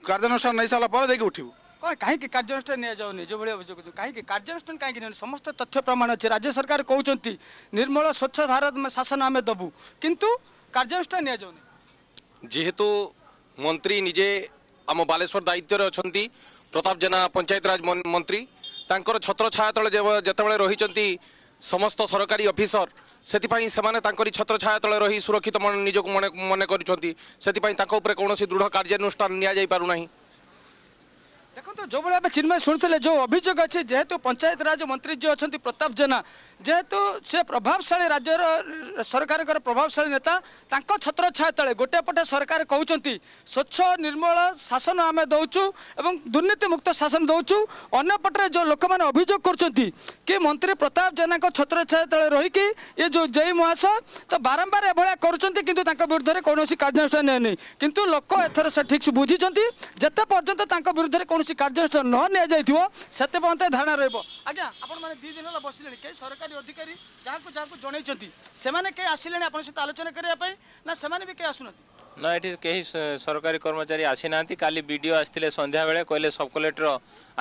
[SPEAKER 4] କାର୍ଯ୍ୟାନୁଷ୍ଠାନ ନେଇସାରିଲା ପରେ ଯାଇକି ଉଠିବୁ
[SPEAKER 3] କ'ଣ କାହିଁକି କାର୍ଯ୍ୟାନୁଷ୍ଠାନ ନିଆଯାଉନି ଯେଉଁଭଳି ଅଭିଯୋଗ କାହିଁକି କାର୍ଯ୍ୟାନୁଷ୍ଠାନ କାହିଁକି ନେଉନି ସମସ୍ତ ତଥ୍ୟ ପ୍ରମାଣ ଅଛି ରାଜ୍ୟ ସରକାର କହୁଛନ୍ତି ନିର୍ମଳ ସ୍ୱଚ୍ଛ ଭାରତ ଶାସନ ଆମେ ଦେବୁ କିନ୍ତୁ କାର୍ଯ୍ୟାନୁଷ୍ଠାନ ନିଆଯାଉନି
[SPEAKER 5] ଯେହେତୁ ମନ୍ତ୍ରୀ ନିଜେ ଆମ ବାଲେଶ୍ୱର ଦାୟିତ୍ୱରେ ଅଛନ୍ତି ପ୍ରତାପ ଜେନା ପଞ୍ଚାୟତରାଜ ମନ୍ତ୍ରୀ ତାଙ୍କର ଛତ୍ରଛାୟା ତଳେ ଯେତେବେଳେ ରହିଛନ୍ତି ସମସ୍ତ ସରକାରୀ ଅଫିସର ସେଥିପାଇଁ ସେମାନେ ତାଙ୍କରି ଛତ୍ରଛାୟା ତଳେ ରହି ସୁରକ୍ଷିତ ନିଜକୁ ମନେ ମନେ କରୁଛନ୍ତି ସେଥିପାଇଁ ତାଙ୍କ ଉପରେ କୌଣସି ଦୃଢ଼ କାର୍ଯ୍ୟାନୁଷ୍ଠାନ ନିଆଯାଇପାରୁନାହିଁ
[SPEAKER 3] ଦେଖନ୍ତୁ ଯେଉଁଭଳି ଭାବେ ଚିନ୍ମୟ ଶୁଣୁଥିଲେ ଯେଉଁ ଅଭିଯୋଗ ଅଛି ଯେହେତୁ ପଞ୍ଚାୟତରାଜ ମନ୍ତ୍ରୀ ଯିଏ ଅଛନ୍ତି ପ୍ରତାପ ଜେନା ଯେହେତୁ ସେ ପ୍ରଭାବଶାଳୀ ରାଜ୍ୟର ସରକାରଙ୍କର ପ୍ରଭାବଶାଳୀ ନେତା ତାଙ୍କ ଛତ୍ରଛାୟା ତଳେ ଗୋଟିଏ ପଟେ ସରକାର କହୁଛନ୍ତି ସ୍ୱଚ୍ଛ ନିର୍ମଳ ଶାସନ ଆମେ ଦେଉଛୁ ଏବଂ ଦୁର୍ନୀତିମୁକ୍ତ ଶାସନ ଦେଉଛୁ ଅନ୍ୟପଟରେ ଯେଉଁ ଲୋକମାନେ ଅଭିଯୋଗ କରୁଛନ୍ତି କି ମନ୍ତ୍ରୀ ପ୍ରତାପ ଜେନାଙ୍କ ଛତ୍ରଛାୟା ତଳେ ରହିକି ଏ ଯେଉଁ ଜେଇ ମହାଶୟ ତ ବାରମ୍ବାର ଏଭଳିଆ କରୁଛନ୍ତି କିନ୍ତୁ ତାଙ୍କ ବିରୁଦ୍ଧରେ କୌଣସି କାର୍ଯ୍ୟାନୁଷ୍ଠାନ ନେଇନି କିନ୍ତୁ ଲୋକ ଏଥର ସେ ଠିକ୍ ବୁଝିଛନ୍ତି ଯେତେ ପର୍ଯ୍ୟନ୍ତ ତାଙ୍କ ବିରୁଦ୍ଧରେ କୌଣସି কৌশি কার্যানুষ্ঠান ন নিয়াযাইথিব সেতে পর্যন্ত ধারণা রহব আজ্ঞা আপনার দুই দিন হল বসলে কে সরকারি অধিকারী যা যা জনাইছেন সেমানে কে আসলে আপনার সহ আলোচনা করা না সেমানে বি কে আসুনা
[SPEAKER 2] না এটি কেহি সরকারি কর্মচারী আসি না কালি বিডিও আসলে সন্ধ্যাবেলে কহিলেন সব কলেক্টর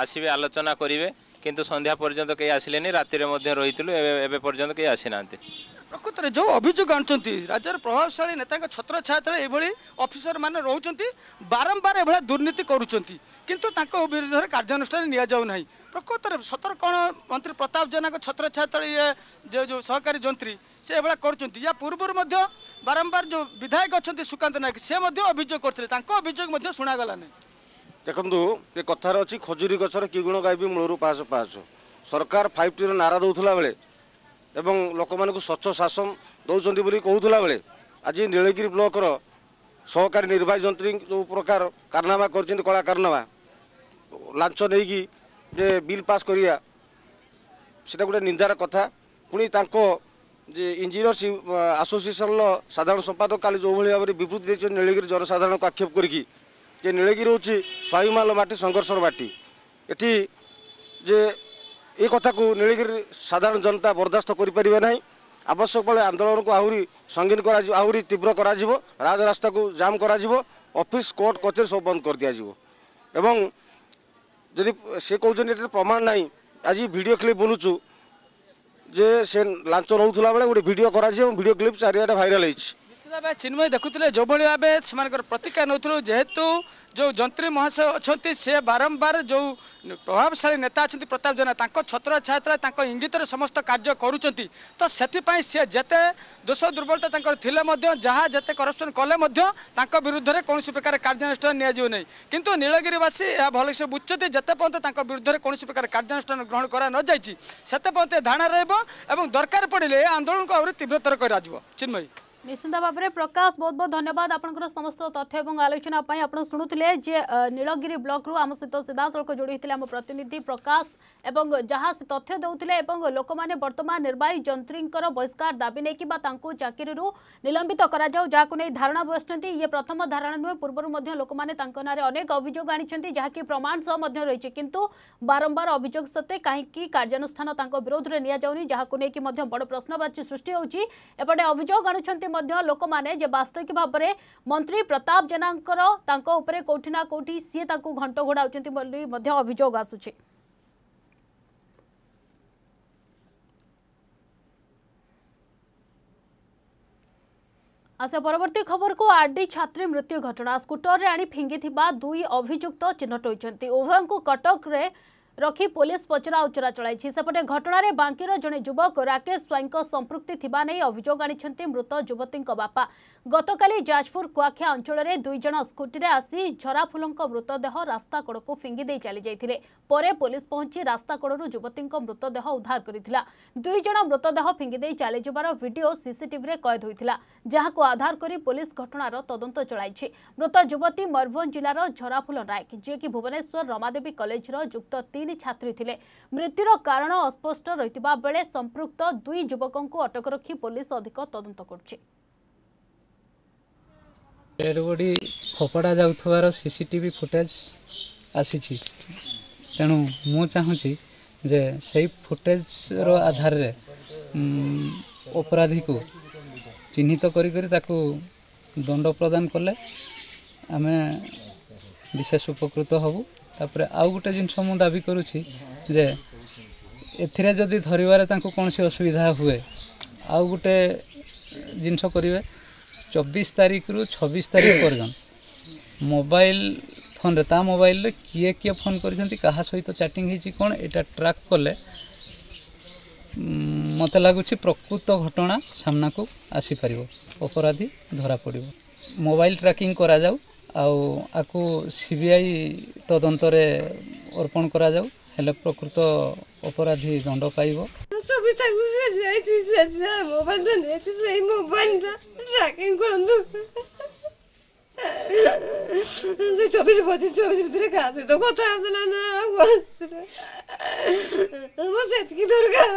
[SPEAKER 2] আসবে আলোচনা করবে কিন্তু সন্ধ্যা পর্যন্ত কে আসলেনি রাতে মধ্যে রইলু এবে পর্যন্ত কে আসি না প্রকৃতরে যে অভিযোগ আনুচার
[SPEAKER 3] রাজ্যের প্রভাবশালী নেতা ছত্র ছত্রছায়া এইভাবে অফিসর মানে রোচান বারম্বার এভাবে দুর্নীতি করছেন কিন্তু তাঁর বিরুদ্ধে কার্যানুষ্ঠান নিয়ে যাও না প্রকৃতরে সতর কোণ মন্ত্রী প্রতাপ জেনা ছত্রছায়া ইয়ে যে সহকারী যন্ত্রী সে এভাবে করছেন ইয়া পূর্বর মধ্যে বারম্বার যে বিধায়ক অনেক সুকান্ত নায়ক সে অভিযোগ করলে তাঁর অভিযোগ শুণাগলা না
[SPEAKER 5] ଦେଖନ୍ତୁ ଏ କଥାରେ ଅଛି ଖଜୁରୀ ଗଛର କି ଗୁଣ ଗାଇବି ମୂଳରୁ ପାଞ୍ଚ ପାଞ୍ଚ ସରକାର ଫାଇଭ ଟିର ନାରା ଦେଉଥିଲା ବେଳେ ଏବଂ ଲୋକମାନଙ୍କୁ ସ୍ୱଚ୍ଛ ଶାସନ ଦେଉଛନ୍ତି ବୋଲି କହୁଥିଲା ବେଳେ ଆଜି ନୀଳଗିରି ବ୍ଲକର ସହକାରୀ ନିର୍ବାହୀ ଯନ୍ତ୍ରୀ ଯେଉଁ ପ୍ରକାର କାରନାମା କରିଛନ୍ତି କଳା କାରନାମା ଲାଞ୍ଚ ନେଇକି ଯେ ବିଲ୍ ପାସ୍ କରିବା ସେଇଟା ଗୋଟେ ନିନ୍ଦାର କଥା ପୁଣି ତାଙ୍କ ଯେ ଇଞ୍ଜିନିୟର୍ସ ଆସୋସିଏସନ୍ର ସାଧାରଣ ସମ୍ପାଦକ କାଲି ଯେଉଁଭଳି ଭାବରେ ବିବୃତ୍ତି ଦେଇଛନ୍ତି ନୀଳଗିରି ଜନସାଧାରଣଙ୍କୁ ଆକ୍ଷେପ କରିକି ଯେ ନୀଳଗିରି ହେଉଛି ସ୍ୱାଭିମାନ ମାଟି ସଂଘର୍ଷର ମାଟି ଏଠି ଯେ ଏ କଥାକୁ ନୀଳଗିରି ସାଧାରଣ ଜନତା ବରଦାସ୍ତ କରିପାରିବେ ନାହିଁ ଆବଶ୍ୟକ ବେଳେ ଆନ୍ଦୋଳନକୁ ଆହୁରି ସଙ୍ଗୀନ କରାଯିବ ଆହୁରି ତୀବ୍ର କରାଯିବ ରାଜରାସ୍ତାକୁ ଜାମ୍ କରାଯିବ ଅଫିସ୍ କୋର୍ଟ କଚେରୀ ସବୁ ବନ୍ଦ କରିଦିଆଯିବ ଏବଂ ଯଦି ସେ କହୁଛନ୍ତି ଏଠାରେ ପ୍ରମାଣ ନାହିଁ ଆଜି ଭିଡ଼ିଓ କ୍ଲିପ୍ ବୁଲୁଛୁ ଯେ ସେ ଲାଞ୍ଚ ନେଉଥିଲା ବେଳେ ଗୋଟେ ଭିଡ଼ିଓ କରାଯିବ ଏବଂ ଭିଡ଼ିଓ କ୍ଲିପ୍ ଚାରିଆଡ଼େ ଭାଇରାଲ୍ ହେଇଛି
[SPEAKER 3] ভাବେ ଚିନ୍ମୟ ଦେଖୁଥିଲେ ଯେଉଁଭଳି ଭାବେ ସେମାନଙ୍କର ପ୍ରତିକାର ନେଉଥିଲୁ ଯେହେତୁ ଯେଉଁ ଯନ୍ତ୍ରୀ ମହାଶୟ ଅଛନ୍ତି ସେ ବାରମ୍ବାର ଯେଉଁ ପ୍ରଭାବଶାଳୀ ନେତା ଅଛନ୍ତି ପ୍ରତାପ ଜେନା ତାଙ୍କ ଛାତ୍ରଛାତ୍ରା ତାଙ୍କ ଇଙ୍ଗିତରେ ସମସ୍ତ କାର୍ଯ୍ୟ କରୁଛନ୍ତି ତ ସେଥିପାଇଁ ସେ ଯେତେ ଦୋଷ ଦୁର୍ବଳତା ତାଙ୍କର ଥିଲେ ମଧ୍ୟ ଯାହା ଯେତେ କରପ୍ସନ୍ କଲେ ମଧ୍ୟ ତାଙ୍କ ବିରୁଦ୍ଧରେ କୌଣସି ପ୍ରକାର କାର୍ଯ୍ୟାନୁଷ୍ଠାନ ନିଆଯିବ ନାହିଁ କିନ୍ତୁ ନୀଳଗିରିବାସୀ ଏହା ଭଲସେ ବୁଝୁଛନ୍ତି ଯେତେ ପର୍ଯ୍ୟନ୍ତ ତାଙ୍କ ବିରୁଦ୍ଧରେ କୌଣସି ପ୍ରକାର କାର୍ଯ୍ୟାନୁଷ୍ଠାନ ଗ୍ରହଣ କରାନଯାଇଛି ସେତେ ପର୍ଯ୍ୟନ୍ତ ଧାରଣା ରହିବ ଏବଂ ଦରକାର ପଡ଼ିଲେ ଏ ଆନ୍ଦୋଳନକୁ ଆହୁରି ତୀବ୍ରତର କରାଯିବ ଚିନ୍ମୟୀ
[SPEAKER 1] निश्चिंत भाव में प्रकाश बहुत बहुत धन्यवाद आप समस्त तथ्य और आलोचना आप जे नीलगिरी ब्लक्रु आम सहित सीधासल जोड़ी होते आम प्रतिनिधि प्रकाश एवं जहाँ तथ्य देते लोक मैंने वर्तमान निर्वाही जंत्री बहिष्कार दाबी नहीं कि चाकरी निलंबित कराऊ नहीं धारणा बस ये प्रथम धारणा नुहे पूर्व लोक मैंने अनेक अभोग आनी प्रमाण सह रही कि बारंबार अभोग सत्वे कहीं कार्यानुषान विरोध में नि जहाँ को लेकिन बड़ प्रश्नवाची सृष्टि होपटे अभोग आ लोक मैंने वास्तविक भाव में मंत्री प्रताप जेना कौटि कौटि सीए घंट घोड़ा अभोग आसुच्छे आशा परवर्त खबर को आरडी छात्री मृत्यु घटना स्कूटर में आनी फिंगी दुई अभुक्त चिन्ह उभय कटक्रे ରଖି ପୋଲିସ ପଚରାଉଚରା ଚଳାଇଛି ସେପଟେ ଘଟଣାରେ ବାଙ୍କୀର ଜଣେ ଯୁବକ ରାକେଶ ସ୍ୱାଇଁଙ୍କ ସମ୍ପୃକ୍ତି ଥିବା ନେଇ ଅଭିଯୋଗ ଆଣିଛନ୍ତି ମୃତ ଯୁବତୀଙ୍କ ବାପା ଗତକାଲି ଯାଜପୁର କୁଆଖିଆ ଅଞ୍ଚଳରେ ଦୁଇ ଜଣ ସ୍କୁଟିରେ ଆସି ଝରାଫୁଲଙ୍କ ମୃତଦେହ ରାସ୍ତାକଡ଼କୁ ଫିଙ୍ଗି ଦେଇ ଚାଲିଯାଇଥିଲେ ପରେ ପୋଲିସ ପହଞ୍ଚି ରାସ୍ତାକଡ଼ରୁ ଯୁବତୀଙ୍କ ମୃତଦେହ ଉଦ୍ଧାର କରିଥିଲା ଦୁଇ ଜଣ ମୃତଦେହ ଫିଙ୍ଗିଦେଇ ଚାଲିଯିବାର ଭିଡ଼ିଓ ସିସିଟିଭିରେ କଏଦ ହୋଇଥିଲା ଯାହାକୁ ଆଧାର କରି ପୋଲିସ ଘଟଣାର ତଦନ୍ତ ଚଳାଇଛି ମୃତ ଯୁବତୀ ମୟୂରଭଞ୍ଜ ଜିଲ୍ଲାର ଝରାଫୁଲ ନାୟକ ଯିଏକି ଭୁବନେଶ୍ୱର ରମାଦେବୀ କଲେଜର ଯୁକ୍ତ ତିନି ତିନି ଛାତ୍ରୀ ଥିଲେ ମୃତ୍ୟୁର କାରଣ ଅସ୍ପଷ୍ଟ ରହିଥିବା ବେଳେ ସମ୍ପୃକ୍ତ ଦୁଇ ଯୁବକଙ୍କୁ ଅଟକ ରଖି ପୋଲିସ ଅଧିକ ତଦନ୍ତ କରୁଛି
[SPEAKER 6] ରେଳଗଡ଼ି ଫୋପଡ଼ା ଯାଉଥିବାର ସିସି ଟିଭି ଫୁଟେଜ୍ ଆସିଛି ତେଣୁ ମୁଁ ଚାହୁଁଛି ଯେ ସେଇ ଫୁଟେଜ୍ର ଆଧାରରେ ଅପରାଧୀକୁ ଚିହ୍ନିତ କରିକରି ତାକୁ ଦଣ୍ଡ ପ୍ରଦାନ କଲେ ଆମେ ବିଶେଷ ଉପକୃତ ହେବୁ ତାପରେ ଆଉ ଗୋଟେ ଜିନିଷ ମୁଁ ଦାବି କରୁଛି ଯେ ଏଥିରେ ଯଦି ଧରିବାରେ ତାଙ୍କୁ କୌଣସି ଅସୁବିଧା ହୁଏ ଆଉ ଗୋଟେ ଜିନିଷ କରିବେ ଚବିଶ ତାରିଖରୁ ଛବିଶ ତାରିଖ ପର୍ଯ୍ୟନ୍ତ ମୋବାଇଲ ଫୋନରେ ତା ମୋବାଇଲରେ କିଏ କିଏ ଫୋନ୍ କରିଛନ୍ତି କାହା ସହିତ ଚାଟିଂ ହେଇଛି କ'ଣ ଏଇଟା ଟ୍ରାକ୍ କଲେ ମୋତେ ଲାଗୁଛି ପ୍ରକୃତ ଘଟଣା ସାମ୍ନାକୁ ଆସିପାରିବ ଅପରାଧୀ ଧରା ପଡ଼ିବ ମୋବାଇଲ ଟ୍ରାକିଂ କରାଯାଉ ଆଉ ଆକୁ ସି ବି ଆଇ ତଦନ୍ତରେ ଅର୍ପଣ କରାଯାଉ ହେଲେ ପ୍ରକୃତ ଅପରାଧୀ ଦଣ୍ଡ ପାଇବ
[SPEAKER 3] ସବୁ ତାକୁ
[SPEAKER 5] ଯାଇଛି ମୋବାଇଲ ନେଇଛି ସେଇ ମୋବାଇଲଟା ଟ୍ରାକିଂ କରନ୍ତୁ ସେ ଚବିଶ ପଚିଶ ଚବିଶ ଭିତରେ କାହା ସହିତ କଥା ହେଉଥିଲା ନା ମୋ ସେତିକି ଦରକାର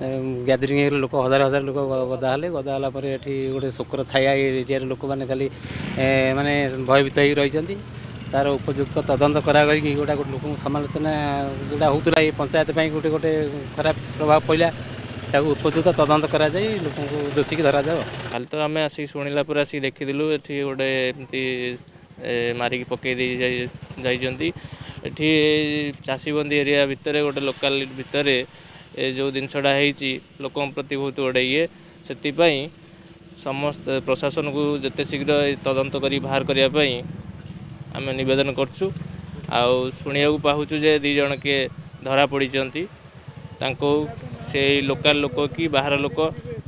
[SPEAKER 6] ଗ୍ୟାଦରିଂ ହେଇଗଲେ ଲୋକ ହଜାର ହଜାର ଲୋକ ଗଦା ହେଲେ ଗଦା ହେଲା ପରେ ଏଠି ଗୋଟେ ଶୋକର ଛାୟା ଏରିଆରେ ଲୋକମାନେ ଖାଲି ମାନେ ଭୟଭୀତ ହେଇକି ରହିଛନ୍ତି ତାର ଉପଯୁକ୍ତ ତଦନ୍ତ କରାଯାଇକି ଗୋଟା ଗୋଟେ ଲୋକଙ୍କୁ ସମାଲୋଚନା ଯେଉଁଟା ହେଉଥିଲା ଏ ପଞ୍ଚାୟତ ପାଇଁ ଗୋଟେ ଗୋଟେ ଖରାପ ପ୍ରଭାବ ପଡ଼ିଲା ତାକୁ ଉପଯୁକ୍ତ ତଦନ୍ତ କରାଯାଇ ଲୋକଙ୍କୁ ଦୋଷୀକି ଧରାଯାଉ
[SPEAKER 2] କାଲି ତ ଆମେ ଆସିକି ଶୁଣିଲା ପରେ ଆସିକି ଦେଖିଥିଲୁ ଏଠି ଗୋଟେ ଏମିତି ମାରିକି ପକାଇ ଦେଇ ଯାଇଛନ୍ତି ଏଠି ଚାଷୀବନ୍ଦୀ ଏରିଆ ଭିତରେ ଗୋଟେ ଲୋକାଲ ଭିତରେ ଏ ଯେଉଁ ଜିନିଷଟା ହେଇଛି ଲୋକଙ୍କ ପ୍ରତି ବହୁତ ଗୋଟେ ଇଏ ସେଥିପାଇଁ ସମସ୍ତ ପ୍ରଶାସନକୁ ଯେତେ ଶୀଘ୍ର ଏ ତଦନ୍ତ କରି ବାହାର କରିବା ପାଇଁ ଆମେ ନିବେଦନ କରୁଛୁ ଆଉ ଶୁଣିବାକୁ ପାଉଛୁ ଯେ ଦୁଇ ଜଣ କିଏ ଧରା ପଡ଼ିଛନ୍ତି ତାଙ୍କୁ ସେଇ ଲୋକାଲ ଲୋକ କି ବାହାର ଲୋକ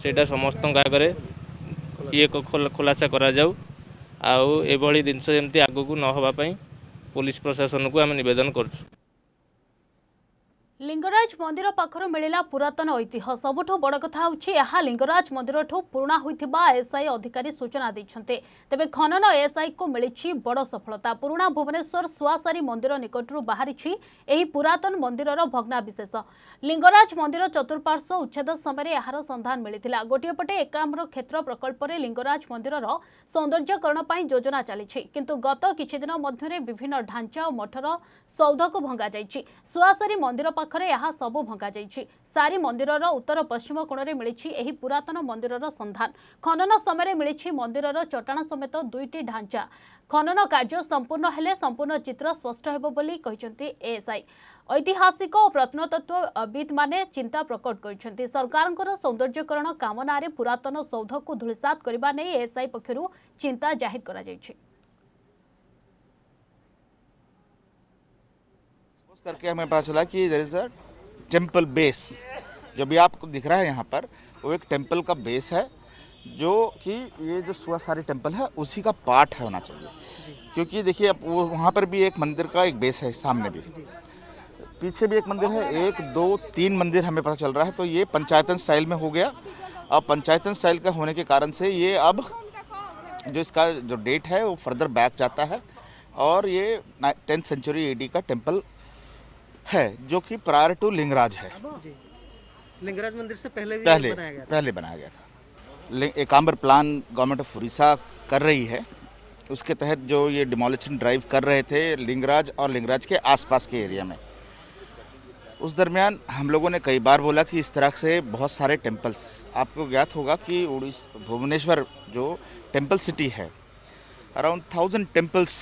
[SPEAKER 2] ସେଇଟା ସମସ୍ତଙ୍କ ଆଗରେ ଇଏ ଖୋଲାସା କରାଯାଉ ଆଉ ଏଭଳି ଜିନିଷ ଯେମିତି ଆଗକୁ ନ ହେବା ପାଇଁ ପୋଲିସ ପ୍ରଶାସନକୁ ଆମେ ନିବେଦନ କରୁଛୁ
[SPEAKER 1] ଲିଙ୍ଗରାଜ ମନ୍ଦିର ପାଖରୁ ମିଳିଲା ପୁରାତନ ଐତିହ୍ୟ ସବୁଠୁ ବଡ଼ କଥା ହେଉଛି ଏହା ଲିଙ୍ଗରାଜ ମନ୍ଦିରଠୁ ପୁରୁଣା ହୋଇଥିବା ଏସ୍ଆଇ ଅଧିକାରୀ ସୂଚନା ଦେଇଛନ୍ତି ତେବେ ଖନନ ଏସ୍ଆଇକୁ ମିଳିଛି ବଡ଼ ସଫଳତା ପୁରୁଣା ଭୁବନେଶ୍ୱର ସୁଆସାରୀ ମନ୍ଦିର ନିକଟରୁ ବାହାରିଛି ଏହି ପୁରାତନ ମନ୍ଦିରର ଭଗ୍ନାବିଶେଷ ଲିଙ୍ଗରାଜ ମନ୍ଦିର ଚତୁଃପାର୍ଶ୍ୱ ଉଚ୍ଛେଦ ସମୟରେ ଏହାର ସନ୍ଧାନ ମିଳିଥିଲା ଗୋଟିଏ ପଟେ ଏକାମ୍ର କ୍ଷେତ୍ର ପ୍ରକଳ୍ପରେ ଲିଙ୍ଗରାଜ ମନ୍ଦିରର ସୌନ୍ଦର୍ଯ୍ୟକରଣ ପାଇଁ ଯୋଜନା ଚାଲିଛି କିନ୍ତୁ ଗତ କିଛିଦିନ ମଧ୍ୟରେ ବିଭିନ୍ନ ଢାଞ୍ଚା ଓ ମଠର ସୌଧକୁ ଭଙ୍ଗାଯାଇଛି ସୁଆସାରୀ ମନ୍ଦିର ପାଖରେ ଏହା ସବୁ ଭଙ୍ଗାଯାଇଛି ସାରି ମନ୍ଦିରର ଉତ୍ତର ପଶ୍ଚିମ କୋଣରେ ମିଳିଛି ଏହି ପୁରାତନ ମନ୍ଦିରର ସନ୍ଧାନ ଖନନ ସମୟରେ ମିଳିଛି ମନ୍ଦିରର ଚଟାଣ ସମେତ ଦୁଇଟି ଢାଞ୍ଚା ଖନନ କାର୍ଯ୍ୟ ସମ୍ପୂର୍ଣ୍ଣ ହେଲେ ସମ୍ପୂର୍ଣ୍ଣ ଚିତ୍ର ସ୍ପଷ୍ଟ ହେବ ବୋଲି କହିଛନ୍ତି ଏଏସ୍ଆଇ ऐतिहासिक और ଓ ପ୍ରତ୍ନତତ୍ତ୍ୱବିତ୍ ମାନେ ଚିନ୍ତା ପ୍ରକଟ କରିଛନ୍ତି ସରକାରଙ୍କର ସୌନ୍ଦର୍ଯ୍ୟକରଣ କାମନାରେ ପୁରାତନ ସୌଧକୁ ଧୂଳିସାତ କରିବା ନେଇ एसआई पक्ष चिंता जाहिर कर
[SPEAKER 7] करके हमें पता चला कि there is a temple base जो भी आपको दिख रहा है यहाँ पर वो एक टेम्पल का बेस है जो कि ये जो सुबह सारे टेम्पल है उसी का पार्ट है होना चाहिए क्योंकि देखिए अब वहाँ पर भी एक मंदिर का एक बेस है सामने भी पीछे भी एक मंदिर है एक दो तीन मंदिर हमें पता चल रहा है तो ये पंचायतन स्टाइल में हो गया अब पंचायतन स्टाइल का होने के कारण से ये अब जो इसका जो डेट है वो फर्दर बैक जाता है और ये टेंथ सेंचुरी एडी का टेम्पल है जो कि प्रायर टू लिंगराज है
[SPEAKER 6] लिंगराज मंदिर से पहले भी पहले बनाया गया पहले
[SPEAKER 7] बनाया गया था Ekamra plan government of Orissa कर रही है उसके तहत जो ये डिमोलिशन ड्राइव कर रहे थे लिंगराज और लिंगराज के आसपास के एरिया में उस दरमियान हम लोगों ने कई बार बोला कि इस तरह से बहुत सारे टेम्पल्स आपको ज्ञात होगा कि उड़ीस भुवनेश्वर जो टेम्पल सिटी है अराउंड थाउजेंड टेम्पल्स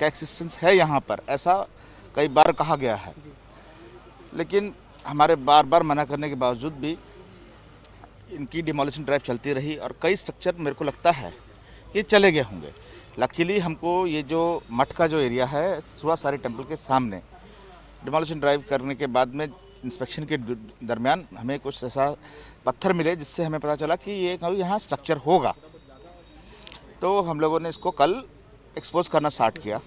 [SPEAKER 7] का एक्सिस्टेंस है यहाँ पर ऐसा कई बार कहा गया है लेकिन हमारे बार बार मना करने के बावजूद भी इनकी डिमोलिशन ड्राइव चलती रही और कई स्ट्रक्चर मेरे को लगता है कि चले गए होंगे लकीली हमको ये जो मठ का जो एरिया है सुबह सारे टेम्पल के सामने डिमोलिशन ड्राइव करने के बाद में इंस्पेक्शन के दरमियान हमें कुछ ऐसा पत्थर मिले जिससे हमें पता चला कि ये कभी यहाँ स्ट्रक्चर होगा तो हम लोगों ने इसको कल एक्सपोज करना स्टार्ट किया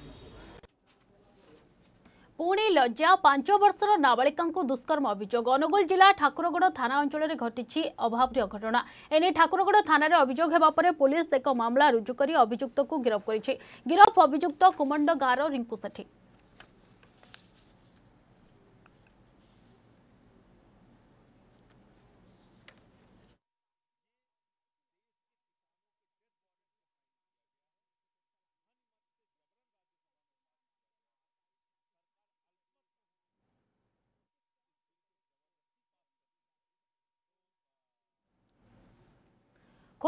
[SPEAKER 1] पुणी लज्जा पांच वर्षर नाबालिका दुष्कर्म अभोग अनुगुल जिला ठाकुरगढ़ थाना अंचल में घटी अभावन घटना एने ठाकुरगढ़ थाना अभोग पुलिस एक मामला रुजुरी अभुक्त को गिरफ्त कर गिरफ अभुक्त कुमंड गाँव रिंकु सेठी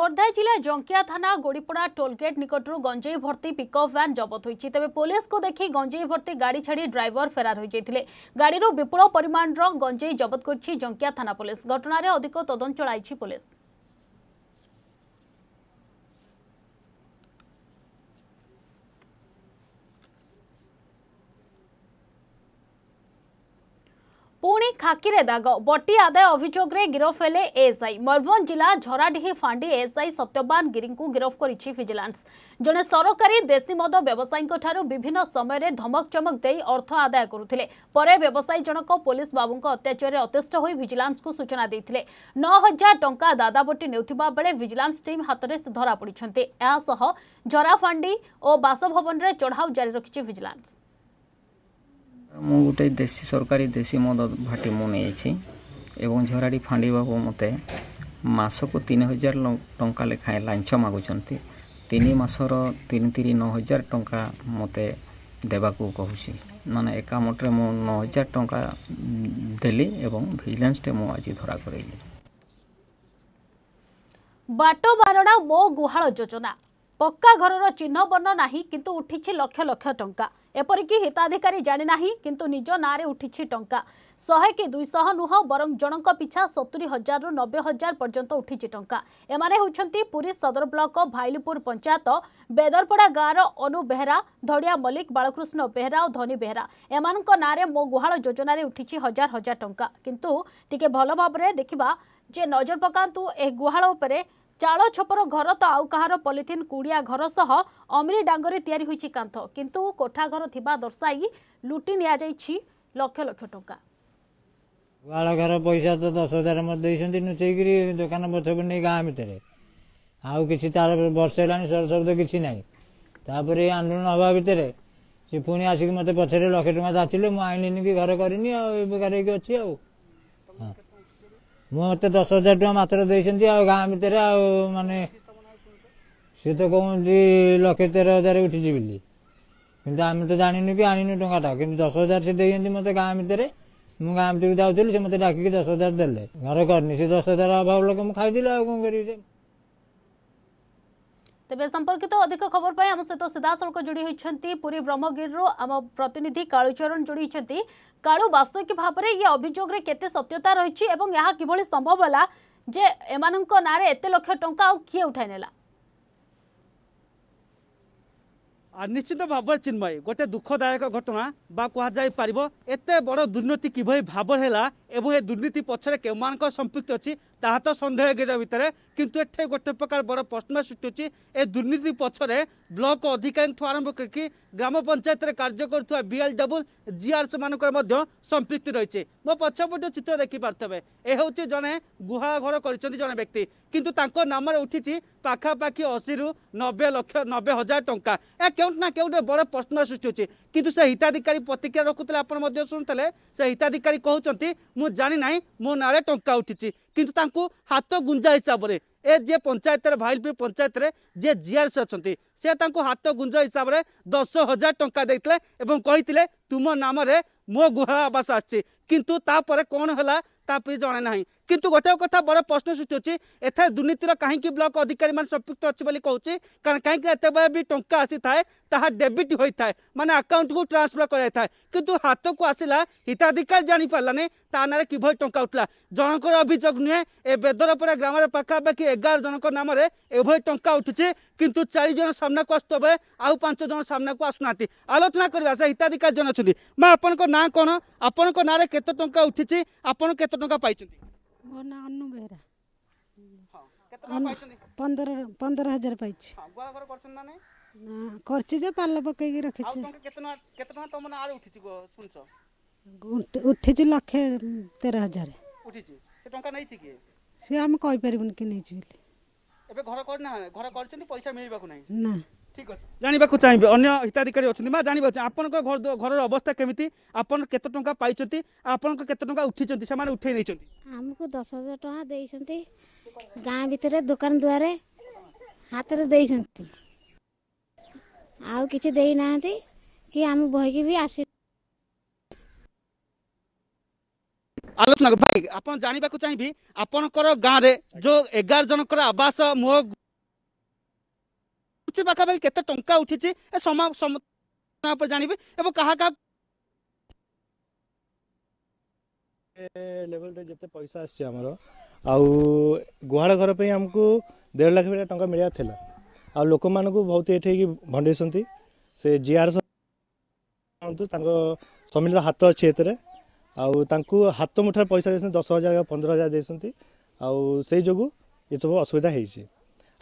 [SPEAKER 1] খোর্ধা জেলা জঙ্কিয়া থানা গড়িপড়া টোলগেট নিকটর গঞ্জেই ভর্তি পিকঅপ ভ্যান জবত হয়েছে তবে পুলিশকে দেখি গঞ্জেই ভর্তি গাড়ি ছাড়ি ড্রাইভর ফেরার হয়ে গাড়ির বিপুল পরিমাণর গঞ্জেই জবত করছে জঙ্কিয়া থানা পুলিশ ঘটনার অধিক তদন্ত চলাইছে পুলিশ ଖାକିରେ ଦାଗ ବଟି ଆଦାୟ ଅଭିଯୋଗରେ ଗିରଫ ହେଲେ ଏଏସ୍ଆଇ ମୟୂରଭଞ୍ଜ ଜିଲ୍ଲା ଝରାଡିହି ଫାଣ୍ଡି ଏଏସ୍ଆଇ ସତ୍ୟବାନ ଗିରିଙ୍କୁ ଗିରଫ କରିଛି ଭିଜିଲାନ୍ସ ଜଣେ ସରକାରୀ ଦେଶୀ ମଦ ବ୍ୟବସାୟୀଙ୍କଠାରୁ ବିଭିନ୍ନ ସମୟରେ ଧମକଚମକ ଦେଇ ଅର୍ଥ ଆଦାୟ କରୁଥିଲେ ପରେ ବ୍ୟବସାୟୀ ଜଣକ ପୋଲିସ ବାବୁଙ୍କ ଅତ୍ୟାଚାରରେ ଅତିଷ୍ଠ ହୋଇ ଭିଜିଲାନ୍ସକୁ ସୂଚନା ଦେଇଥିଲେ ନଅ ହଜାର ଟଙ୍କା ଦାଦାବଟି ନେଉଥିବା ବେଳେ ଭିଜିଲାନ୍ସ ଟିମ୍ ହାତରେ ସେ ଧରା ପଡ଼ିଛନ୍ତି ଏହାସହ ଝରାଫାଣ୍ଡି ଓ ବାସଭବନରେ ଚଢ଼ାଉ ଜାରି ରଖିଛି ଭିଜିଲାନ୍ସ
[SPEAKER 6] ମୁଁ ଗୋଟେ ଦେଶୀ ସରକାରୀ ଦେଶୀ ମଦ ଭାଟି ମୁଁ ନେଇଛି ଏବଂ ଝରାଡ଼ି ଫାଣ୍ଡି ମୋତେ ମାସକୁ ତିନି ହଜାର ଟଙ୍କା ଲେଖାଏଁ ଲାଞ୍ଚ ମାଗୁଛନ୍ତି ତିନି ମାସର ତିନି ତିନି ନଅ ହଜାର ଟଙ୍କା ମୋତେ ଦେବାକୁ କହୁଛି ମାନେ ଏକାଉଣ୍ଟରେ ମୁଁ ନଅ ହଜାର ଟଙ୍କା ଦେଲି ଏବଂ ଭିଜିଲାନ୍ସଟେ ମୁଁ ଆଜି ଧରା କରେଇଲି
[SPEAKER 1] ବାଟ ବାରଣା ମୋ ଗୁହାଳ ଯୋଜନା ପକ୍କା ଘରର ଚିହ୍ନ ବର୍ଣ୍ଣ ନାହିଁ କିନ୍ତୁ ଉଠିଛି ଲକ୍ଷ ଲକ୍ଷ ଟଙ୍କା ଏପରିକି ହିତାଧିକାରୀ ଜାଣିନାହିଁ କିନ୍ତୁ ନିଜ ନାଁରେ ଉଠିଛି ଟଙ୍କା ଶହେ କି ଦୁଇଶହ ନୁହଁ ବରଂ ଜଣଙ୍କ ପିଛା ସତୁରି ହଜାରରୁ ନବେ ହଜାର ପର୍ଯ୍ୟନ୍ତ ଉଠିଛି ଟଙ୍କା ଏମାନେ ହେଉଛନ୍ତି ପୁରୀ ସଦର ବ୍ଲକ ଭାଇଲିପୁର ପଞ୍ଚାୟତ ବେଦରପଡ଼ା ଗାଁର ଅନୁ ବେହେରା ଧଡ଼ିଆ ମଲ୍ଲିକ ବାଳକୃଷ୍ଣ ବେହେରା ଓ ଧନୀ ବେହେରା ଏମାନଙ୍କ ନାଁରେ ମୋ ଗୁହାଳ ଯୋଜନାରେ ଉଠିଛି ହଜାର ହଜାର ଟଙ୍କା କିନ୍ତୁ ଟିକେ ଭଲ ଭାବରେ ଦେଖିବା ଯେ ନଜର ପକାନ୍ତୁ ଏ ଗୁହାଳ ଉପରେ চাল ছপর ঘর তো আউ কাহার পলিথিন কুড়িয়া ঘর সহ অমিরি ডাঙ্গরে তৈরি হয়েছে কাঁথ কিন্তু কোঠাঘর থিবা দর্শাই লুটি নিয়াযাইছি লক্ষ লক্ষ টঙ্কা
[SPEAKER 6] ଗୁହାଳ ଘର ପଇସା ତ ଦଶ ହଜାର ମୋତେ ଦେଇଛନ୍ତି ନୁଚେଇକିରି ଦୋକାନ ପଛକୁ ନେଇ ଗାଁ ଭିତରେ ଆଉ କିଛି ତାର ବର୍ଷେ ହେଲାଣି ସରଶବ୍ଦ କିଛି ନାହିଁ ତାପରେ ଏ ଆନ୍ଦୋଳନ ହେବା ଭିତରେ ସେ ପୁଣି ଆସିକି ମୋତେ ପଛରେ ଲକ୍ଷେ ଟଙ୍କା ଯାଚିଲେ ମୁଁ ଆଣିଲିନି କି ଘର କରିନି ଆଉ ଏବେ ହେଇକି ଅଛି ଆଉ ହଁ ମୁଁ ମୋତେ ଦଶ ହଜାର ଟଙ୍କା ମାତ୍ର ଦେଇଛନ୍ତି ଆଉ ଗାଁ ଭିତରେ ଆଉ ମାନେ ସିଏ ତ କହୁଛନ୍ତି ଲକ୍ଷେ ତେର ହଜାର ଉଠିଛି ବୋଲି କିନ୍ତୁ ଆମେ ତ ଜାଣିନୁ କି ଆଣିନୁ ଟଙ୍କାଟା କିନ୍ତୁ ଦଶ ହଜାର ସେ ଦେଇଛନ୍ତି ମୋତେ ଗାଁ ଭିତରେ ମୁଁ ଗାଁ ଭିତରକୁ ଯାଉଥିଲି ସେ ମୋତେ ଡାକିକି ଦଶ ହଜାର ଦେଲେ ଘରେ କରିନି ସେ ଦଶ ହଜାର ଅଭାବ ଲୋକ ମୁଁ ଖାଇଥିଲି ଆଉ କ'ଣ କରିବି ସେ
[SPEAKER 1] ତେବେ ସମ୍ପର୍କିତ ଅଧିକ ଖବର ପାଇଁ ଆମ ସହିତ ସିଧାସଳଖ ଯୋଡ଼ି ହୋଇଛନ୍ତି ପୁରୀ ବ୍ରହ୍ମଗିରିରୁ ଆମ ପ୍ରତିନିଧି କାଳୁଚରଣ ଯୋଡ଼ି ହୋଇଛନ୍ତି কালু বাস্তবিক ভাবে ইয়ে অভিযোগের কেতে সত্যতা রয়েছে এবং এহা কিভাবে সম্ভব হলা যে এমানক নাঁরে এত লক্ষ টঙ্কা আউ কিয়ে উঠাই নেলা
[SPEAKER 8] নিশ্চিত ভাবে চিন্ময় গোটে দুঃখদায়ক ঘটনা বা কুহযাই পাব এত বড় দুর্নীতি কিভাবে ভাবে হল এবং এ দুর্নীতি পছরে কেউ সম্পৃক্ত অছি ତାହା ତ ସନ୍ଦେହ ଘେର ଭିତରେ କିନ୍ତୁ ଏଠି ଗୋଟେ ପ୍ରକାର ବଡ଼ ପ୍ରଶ୍ନ ସୃଷ୍ଟି ଏ ଦୁର୍ନୀତି ପଛରେ ବ୍ଲକ ଅଧିକାରୀଠୁ ଆରମ୍ଭ କରିକି ଗ୍ରାମ ପଞ୍ଚାୟତରେ କାର୍ଯ୍ୟ କରୁଥିବା ବିଏଲ୍ ଡବୁଲ୍ ଜିଆର୍ ସେମାନଙ୍କର ମଧ୍ୟ ସମ୍ପୃକ୍ତି ରହିଛି ମୋ ପଛପଟ ଚିତ୍ର ଦେଖିପାରୁଥିବେ ଏ ହେଉଛି ଜଣେ ଗୁହା ଘର କରିଛନ୍ତି ଜଣେ ବ୍ୟକ୍ତି କିନ୍ତୁ ତାଙ୍କ ନାମରେ ଉଠିଛି ପାଖାପାଖି ଅଶୀରୁ ନବେ ଲକ୍ଷ ନବେ ହଜାର ଟଙ୍କା ଏ କେଉଁଠି ନା କେଉଁଠି ବଡ଼ ପ୍ରଶ୍ନ ସୃଷ୍ଟି ହେଉଛି କିନ୍ତୁ ସେ ହିତାଧିକାରୀ ପ୍ରତିକ୍ରିୟା ରଖୁଥିଲେ ଆପଣ ମଧ୍ୟ ଶୁଣୁଥିଲେ ସେ ହିତାଧିକାରୀ କହୁଛନ୍ତି ମୁଁ ଜାଣିନାହିଁ ମୋ ନାଁରେ ଟଙ୍କା ଉଠିଛି କିନ୍ତୁ ତାଙ୍କୁ ହାତ ଗୁଞ୍ଜା ହିସାବରେ ଏ ଯିଏ ପଞ୍ଚାୟତରେ ଭାଇଲପୁର ପଞ୍ଚାୟତରେ ଯିଏ ଜିଆର୍ସ ଅଛନ୍ତି ସେ ତାଙ୍କୁ ହାତ ଗୁଞ୍ଜ ହିସାବରେ ଦଶ ହଜାର ଟଙ୍କା ଦେଇଥିଲେ ଏବଂ କହିଥିଲେ ତୁମ ନାମରେ ମୋ ଗୁହାଳ ଆବାସ ଆସିଛି କିନ୍ତୁ ତାପରେ କ'ଣ ହେଲା ତାପରେ ଜଣା ନାହିଁ କିନ୍ତୁ ଗୋଟିଏ କଥା ବଡ଼ ପ୍ରଶ୍ନ ସୃଷ୍ଟି ହେଉଛି ଏଠାରେ ଦୁର୍ନୀତିର କାହିଁକି ବ୍ଲକ ଅଧିକାରୀମାନେ ସମ୍ପୃକ୍ତ ଅଛି ବୋଲି କହୁଛି କାରଣ କାହିଁକି ଯେତେବେଳେ ବି ଟଙ୍କା ଆସିଥାଏ ତାହା ଡେବିଟ୍ ହୋଇଥାଏ ମାନେ ଆକାଉଣ୍ଟକୁ ଟ୍ରାନ୍ସଫର କରାଯାଇଥାଏ କିନ୍ତୁ ହାତକୁ ଆସିଲା ହିତାଧିକାରୀ ଜାଣିପାରିଲାନି ତା ନାଁରେ କିଭଳି ଟଙ୍କା ଉଠିଲା ଜଣଙ୍କର ଅଭିଯୋଗ ନୁହେଁ ଏ ବେଦରପଡ଼ା ଗ୍ରାମର ପାଖାପାଖି ଏଗାର ଜଣଙ୍କ ନାମରେ ଏଭଳି ଟଙ୍କା ଉଠୁଛି କିନ୍ତୁ ଚାରି ଜଣ ସାମ୍ନାକୁ ଆସୁଥିବା ବେଳେ ଆଉ ପାଞ୍ଚ ଜଣ ସାମ୍ନାକୁ ଆସୁନାହାନ୍ତି ଆଲୋଚନା କରିବା ସେ ହିତାଧିକାରୀ ଜଣ ଅଛନ୍ତି ମା ଆପଣଙ୍କ ନାଁ କ'ଣ ଆପଣଙ୍କ ନାଁରେ କେତେ ଟଙ୍କା ଉଠିଛି ଆପଣ କେତେ ଟଙ୍କା
[SPEAKER 1] ପାଇଛନ୍ତି ମୋ ନାଁ ଅନୁ ବେହେରା ପନ୍ଦର ପନ୍ଦର ହଜାର ପାଇଛି
[SPEAKER 8] କରିଛି ଯେ ପାଲ ପକେଇକି ରଖିଛି କେତେ ଟଙ୍କା ତମ ନାଁରେ ଉଠିଛି ଶୁଣିଛ
[SPEAKER 1] ଉଠିଛି ଲକ୍ଷେ ତେର ହଜାର
[SPEAKER 8] ଉଠିଛି ସେ ଟଙ୍କା ନେଇଛି କିଏ
[SPEAKER 1] ସେ ଆମେ କହିପାରିବୁନି କି ନେଇଛି ବୋଲି
[SPEAKER 8] ଏବେ ଘର କରି ନା ଘର କରିଛନ୍ତି ପଇସା ମିଳିବାକୁ ନାହିଁ ନା ঠিক ଅଛି ଜାଣିବାକୁ ଚାହିଁବେ ଅନ୍ୟ ହିତାଧିକାରୀ ଅଛନ୍ତି ବା ଜାଣିବାକୁ ଚାହିଁ ଆପଣଙ୍କ ଘରର ଅବସ୍ଥା କେମିତି ଆପଣ କେତେ ଟଙ୍କା ପାଇଛନ୍ତି ଆପଣଙ୍କ କେତେ ଟଙ୍କା ଉଠିଛନ୍ତି ସେମାନେ ଉଠେଇ ନେଇଛନ୍ତି
[SPEAKER 1] ଆମକୁ ଦଶ ହଜାର ଟଙ୍କା ଦେଇଛନ୍ତି ଗାଁ ଭିତରେ ଦୋକାନ ଦୁଆରେ ହାତରେ ଦେଇଛନ୍ତି ଆଉ କିଛି ଦେଇନାହାନ୍ତି କି ଆମ ବହିକି ବି ଆସି
[SPEAKER 8] ଆଲୋଚନା ଭାଇ ଆପଣ ଜାଣିବାକୁ ଚାହିଁବି ଆପଣଙ୍କର ଗାଁରେ ଯେଉଁ ଏଗାର ଜଣଙ୍କର ଆବାସ ମୋ ଉଚି ପାଖାପାଖି କେତେ ଟଙ୍କା ଉଠିଛି ଏ ସମା ଉପରେ ଜାଣିବେ
[SPEAKER 9] ଏବଂ କାହା କାହା ଲେଭେଲରେ ଯେତେ ପଇସା ଆସିଛି ଆମର ଆଉ ଗୁହାଳ ଘର ପାଇଁ ଆମକୁ ଦେଢ଼ ଲକ୍ଷ ଭଳିଆ ଟଙ୍କା ମିଳିବାର ଥିଲା ଆଉ ଲୋକମାନଙ୍କୁ ବହୁତ ଏଠି ହେଇକି ଭଣ୍ଡେଇଛନ୍ତି ସେ ଜିଆର୍ କୁହନ୍ତୁ ତାଙ୍କ ସମ୍ମିଳିତ ହାତ ଅଛି ଏଥିରେ ଆଉ ତାଙ୍କୁ ହାତ ମୁଠାରେ ପଇସା ଦେଇଛନ୍ତି ଦଶ ହଜାର ପନ୍ଦର ହଜାର ଦେଇଛନ୍ତି ଆଉ ସେଇ ଯୋଗୁଁ ଏସବୁ ଅସୁବିଧା ହେଇଛି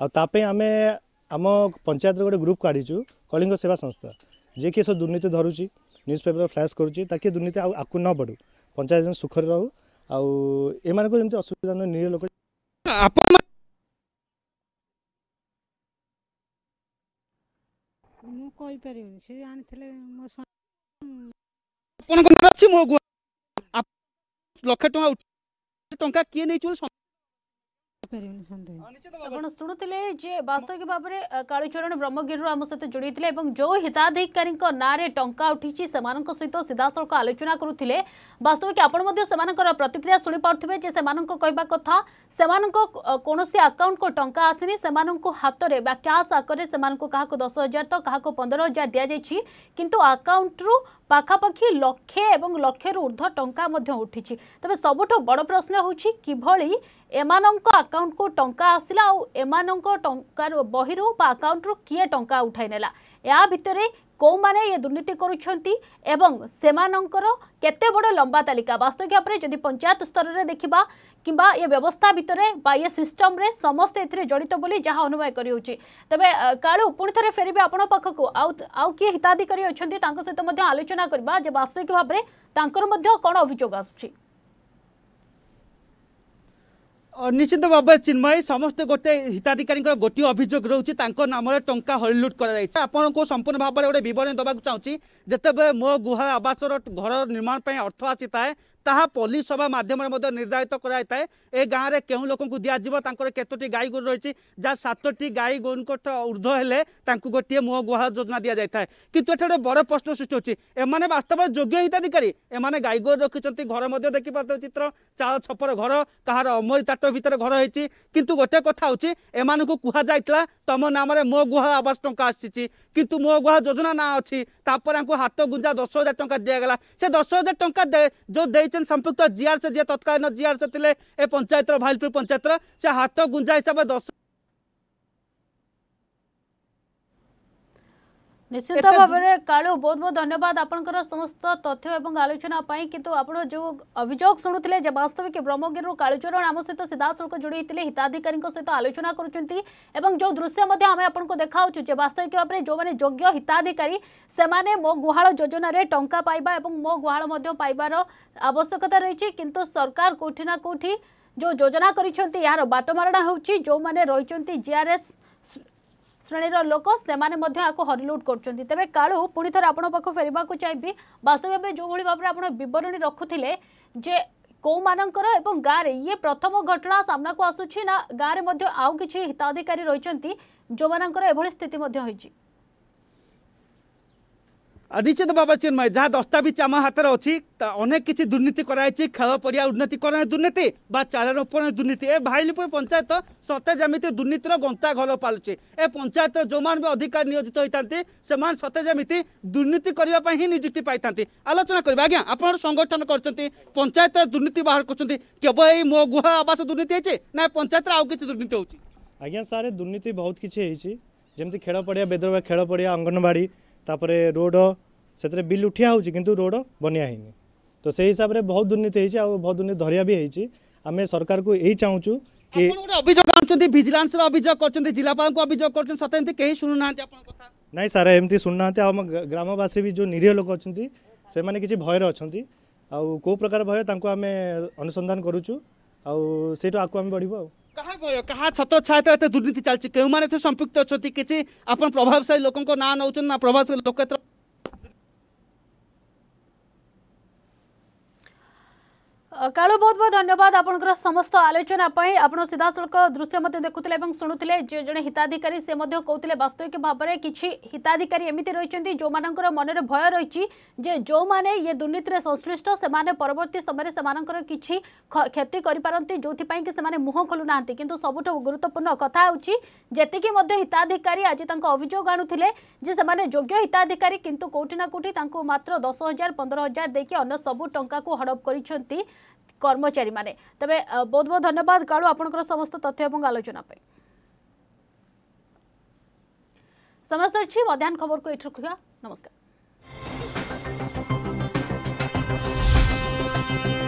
[SPEAKER 9] ଆଉ ତା ପାଇଁ ଆମେ ଆମ ପଞ୍ଚାୟତରେ ଗୋଟେ ଗ୍ରୁପ୍ କାଢ଼ିଛୁ କଳିଙ୍ଗ ସେବା ସଂସ୍ଥା ଯିଏ କି ସବୁ ଦୁର୍ନୀତି ଧରୁଛି ନ୍ୟୁଜ୍ ପେପର୍ ଫ୍ଲାସ୍ କରୁଛି ତାକି ଦୁର୍ନୀତି ଆଉ ଆକୁ ନ ବଢ଼ୁ ପଞ୍ଚାୟତ ଯେମିତି ସୁଖରେ ରହୁ ଆଉ ଏମାନଙ୍କୁ ଯେମିତି ଅସୁବିଧା ନୁହେଁ ନିରୀହ ଲୋକ
[SPEAKER 1] ଆପଣ ଶୁଣୁଥିଲେ ଯେ ବାସ୍ତବିକ ଭାବରେ କାଳୁଚରଣ ବ୍ରହ୍ମଗିରିରୁ ଆମ ସହିତ ଯୋଡ଼ିଥିଲେ ଏବଂ ଯେଉଁ ହିତାଧିକାରୀଙ୍କ ନାଁରେ ଟଙ୍କା ଉଠିଛି ସେମାନଙ୍କ ସହିତ ସିଧାସଳଖ ଆଲୋଚନା କରୁଥିଲେ ବାସ୍ତବିକ ଆପଣ ମଧ୍ୟ ସେମାନଙ୍କର ପ୍ରତିକ୍ରିୟା ଶୁଣିପାରୁଥିବେ ଯେ ସେମାନଙ୍କ କହିବା କଥା ସେମାନଙ୍କ କୌଣସି ଆକାଉଣ୍ଟକୁ ଟଙ୍କା ଆସିନି ସେମାନଙ୍କୁ ହାତରେ ବା କ୍ୟାସ୍ ଆକାରରେ ସେମାନଙ୍କୁ କାହାକୁ ଦଶ ହଜାର ତ କାହାକୁ ପନ୍ଦର ହଜାର ଦିଆଯାଇଛି କିନ୍ତୁ ଆକାଉଣ୍ଟରୁ পাখাপাখি লক্ষে এবং লক্ষের ঊর্ধ্ব টঙ্কা ମଧ୍ୟ উঠিଛି তবে ସବୁଠୁ বড় প্রশ্ন হচ্ছে কিভাবে এমানক আকাউন্টকু টঙ্কা আসিলা আউ এমানক টঙ্কার বহিরু বা আকাউন্টরু কিয়ে টঙ্কা উঠাই নেলা এ ভিতরে କେଉଁମାନେ ଏ ଦୁର୍ନୀତି କରୁଛନ୍ତି ଏବଂ ସେମାନଙ୍କର କେତେ ବଡ଼ ଲମ୍ବା ତାଲିକା ବାସ୍ତବିକ ଭାବରେ ଯଦି ପଞ୍ଚାୟତ ସ୍ତରରେ ଦେଖିବା କିମ୍ବା ଏ ବ୍ୟବସ୍ଥା ଭିତରେ ବା ଏ ସିଷ୍ଟମରେ ସମସ୍ତେ ଏଥିରେ ଜଡ଼ିତ ବୋଲି ଯାହା ଅନୁଭବ କରିହେଉଛି ତେବେ କାଳୁ ପୁଣି ଥରେ ଫେରିବେ ଆପଣଙ୍କ ପାଖକୁ ଆଉ ଆଉ କିଏ ହିତାଧିକାରୀ ଅଛନ୍ତି ତାଙ୍କ ସହିତ ମଧ୍ୟ ଆଲୋଚନା କରିବା ଯେ ବାସ୍ତବିକ ଭାବରେ ତାଙ୍କର ମଧ୍ୟ କ'ଣ ଅଭିଯୋଗ ଆସୁଛି
[SPEAKER 8] নিশ্চিত ভাবে চিন্ময়ী সমস্ত গোটে হিতাধিকারী গোটিয়ে অভিযোগ রয়েছে তাঁর নামে টঙ্কা হলিলুট করা যাই আপনার সম্পূর্ণ ভাবে গোটে বরণী দেওয়া চাহুছি যেতবে মো গুহা আবাসর ঘর নির্মাণ অর্থ আসি থাকে ତାହା ପଲ୍ଲୀସଭା ମାଧ୍ୟମରେ ମଧ୍ୟ ନିର୍ଦ୍ଧାରିତ କରାଯାଇଥାଏ ଏ ଗାଁରେ କେଉଁ ଲୋକଙ୍କୁ ଦିଆଯିବ ତାଙ୍କର କେତୋଟି ଗାଈ ଗୋରୁ ରହିଛି ଯାହା ସାତଟି ଗାଈ ଗୋରୁଙ୍କ ଉର୍ଦ୍ଧ୍ୱ ହେଲେ ତାଙ୍କୁ ଗୋଟିଏ ମୁହଁ ଗୁହାଳ ଯୋଜନା ଦିଆଯାଇଥାଏ କିନ୍ତୁ ଏଠି ଗୋଟେ ବଡ଼ ପ୍ରଶ୍ନ ସୃଷ୍ଟି ହେଉଛି ଏମାନେ ବାସ୍ତବରେ ଯୋଗ୍ୟ ହିତାଧିକାରୀ ଏମାନେ ଗାଈ ଗୋରୁ ରଖିଛନ୍ତି ଘର ମଧ୍ୟ ଦେଖିପାରୁଥିବେ ଚିତ୍ର ଚାଳ ଛପର ଘର କାହାର ଅମରି ତାଟ ଭିତରେ ଘର ହେଇଛି କିନ୍ତୁ ଗୋଟେ କଥା ହେଉଛି ଏମାନଙ୍କୁ କୁହାଯାଇଥିଲା ତମ ନାମରେ ମୋ ଗୁହା ଆବାସ ଟଙ୍କା ଆସିଛି କିନ୍ତୁ ମୋ ଗୁହା ଯୋଜନା ନାଁ ଅଛି ତାପରେ ଆଙ୍କୁ ହାତ ଗୁଞ୍ଜା ଦଶ ହଜାର ଟଙ୍କା ଦିଆଗଲା ସେ ଦଶ ହଜାର ଟଙ୍କା ଯେଉଁ ଦେଇଛନ୍ତି अच्छे संपुक्त जीआरसी जी तत्कालीन जीआरसी थे पंचायत भाईलपुर पंचायत से हाथ गुंजा हिसाब से दस
[SPEAKER 1] निश्चित भाव कालु बहुत बहुत धन्यवाद आपंकर समस्त तथ्य और आलोचना कितु आप जो अभोग शुणुते वास्तविक ब्रह्मगिरी कालुचरण आम सहित सीधासल जोड़ी होते हिताधिकारी सहित आलोचना करुँचों जो दृश्य मैं आपको देखाऊ वास्तविक भाव में जो मैंने योग्य हिताधिकारी से मो गुहा योजन टाँग पाइबा और मो गुहा पाइबार आवश्यकता रही कि सरकार कौटिना कौटि जो योजना करटमारणा हो जो मैंने रही जीआरएस ଶ୍ରେଣୀର ଲୋକ ସେମାନେ ମଧ୍ୟ ଏହାକୁ ହରିଲୁଟ୍ କରୁଛନ୍ତି ତେବେ କାଳୁ ପୁଣି ଥରେ ଆପଣଙ୍କ ପାଖକୁ ଫେରିବାକୁ ଚାହିଁବି ବାସ୍ତବ ଭାବେ ଯେଉଁଭଳି ଭାବରେ ଆପଣ ବିବରଣୀ ରଖୁଥିଲେ ଯେ କେଉଁମାନଙ୍କର ଏବଂ ଗାଁରେ ଇଏ ପ୍ରଥମ ଘଟଣା ସାମ୍ନାକୁ ଆସୁଛି ନା ଗାଁରେ ମଧ୍ୟ ଆଉ କିଛି ହିତାଧିକାରୀ ରହିଛନ୍ତି ଯେଉଁମାନଙ୍କର ଏଭଳି ସ୍ଥିତି ମଧ୍ୟ ହୋଇଛି
[SPEAKER 8] নিশ্চিত ভাবে চিন্ময় যা দস্তাবিজ আমার হাতে অছি তা অনেক কিছু দুর্নীতি করা হয়েছে খেল পড়িয়া উন্নতিকরণ দুর্নীতি বা চারা রোপণ দুর্নীতি এ ভাইলিপুর পঞ্চায়েত সত্যি যেমিতি দুর্নীতির গন্তা ঘর পালুছে এ পঞ্চায়েত যে অধিকার নিয়োজিত হয়ে থাকে সে সত্যি যেমিতি দুর্নীতি করা হি নিযুক্তি পাই থাকে আলোচনা করবে আজ্ঞা আপনার সংগঠন করছেন পঞ্চায়েত দুর্নীতি বাহার করছেন কেবল এই মো গুহ আবাস দুর্নীতি হয়েছে না পঞ্চায়েতের আউ কিছু দুর্নীতি হচ্ছে
[SPEAKER 9] আজ্ঞা স্যার দুর্নীতি বহুত কিছু হয়েছে যেমন খেল পড়িয়া বেদরবা খেল পড়িয়া অঙ্গনবাড়ি ତାପରେ ରୋଡ଼ ସେଥିରେ ବିଲ୍ ଉଠିଆ ହେଉଛି କିନ୍ତୁ ରୋଡ଼ ବନିଆ ହେଇନି ତ ସେଇ ହିସାବରେ ବହୁତ ଦୁର୍ନୀତି ହେଇଛି ଆଉ ବହୁତ ଦୁର୍ନୀତି ଧରିବା ବି ହେଇଛି ଆମେ ସରକାରକୁ ଏଇ ଚାହୁଁଛୁ କି
[SPEAKER 8] ଅଭିଯୋଗ ଆଣୁଛନ୍ତି ଭିଜିଲାନ୍ସର ଅଭିଯୋଗ କରୁଛନ୍ତି ଜିଲ୍ଲାପାଳଙ୍କୁ ଅଭିଯୋଗ କରୁଛନ୍ତି ସତ ଏମିତି କେହି ଶୁଣୁନାହାନ୍ତି ଆପଣଙ୍କ କଥା
[SPEAKER 9] ନାଇଁ ସାର୍ ଏମିତି ଶୁଣୁନାହାନ୍ତି ଆଉ ଆମ ଗ୍ରାମବାସୀ ବି ଯେଉଁ ନିରୀହ ଲୋକ ଅଛନ୍ତି ସେମାନେ କିଛି ଭୟରେ ଅଛନ୍ତି ଆଉ କେଉଁ ପ୍ରକାର ଭୟ ତାଙ୍କୁ ଆମେ ଅନୁସନ୍ଧାନ କରୁଛୁ ଆଉ ସେଇଠୁ ଆକୁ ଆମେ ବଢ଼ିବୁ ଆଉ କାହା ଭୟ କାହା ଛାତ୍ରଛାୟା ଏତେ ଦୁର୍ନୀତି ଚାଲିଛି କେଉଁମାନେ ଏଥିରେ
[SPEAKER 8] ସମ୍ପୃକ୍ତ ଅଛନ୍ତି କିଛି ଆପଣ ପ୍ରଭାବଶାଳୀ ଲୋକଙ୍କ ନାଁ ନେଉଛନ୍ତି ନା ପ୍ରଭାବଶାଳୀ ଲୋକ ଏତେ
[SPEAKER 1] কালু বহুত বহুত ধন্যবাদ আপনার সমস্ত আলোচনা আপনার সিধাসলখ দৃশ্য দেখুলে এবং শুণুলে যে জন হিতাধিকারী সে কৌলে বাস্তবিক ভাবে কিছু হিতাধিকারী এমিতি রয়েছেন যে মনের ভয় রয়েছে যে যে ইয়ে দুর্নীতি সংশ্লিষ্ট সে পরবর্তী সময় সে কিছু ক্ষতি করে পারতে যেপাই কি সে মুহ খোলু না কিন্তু সবুঠ গুরুত্বপূর্ণ কথা হচ্ছে যেতিকি হিতাধিকারী আজ তাঁর অভিযোগ আনুলে যে সে যোগ্য হিতাধিকারী কিন্তু কোটি না কোটি তাঁর মাত্র দশ হাজার পনেরো হাজার দিয়ে অন্য সবু টাকা হড়প করেছেন কর্মচারী মানে তবে বহুত বহুত ধন্যবাদ কালু আপনার সমস্ত তথ্য এবং আলোচনা পাই সময় সরিছি মধ্যাহ্ন খবর কু এটি নমস্কার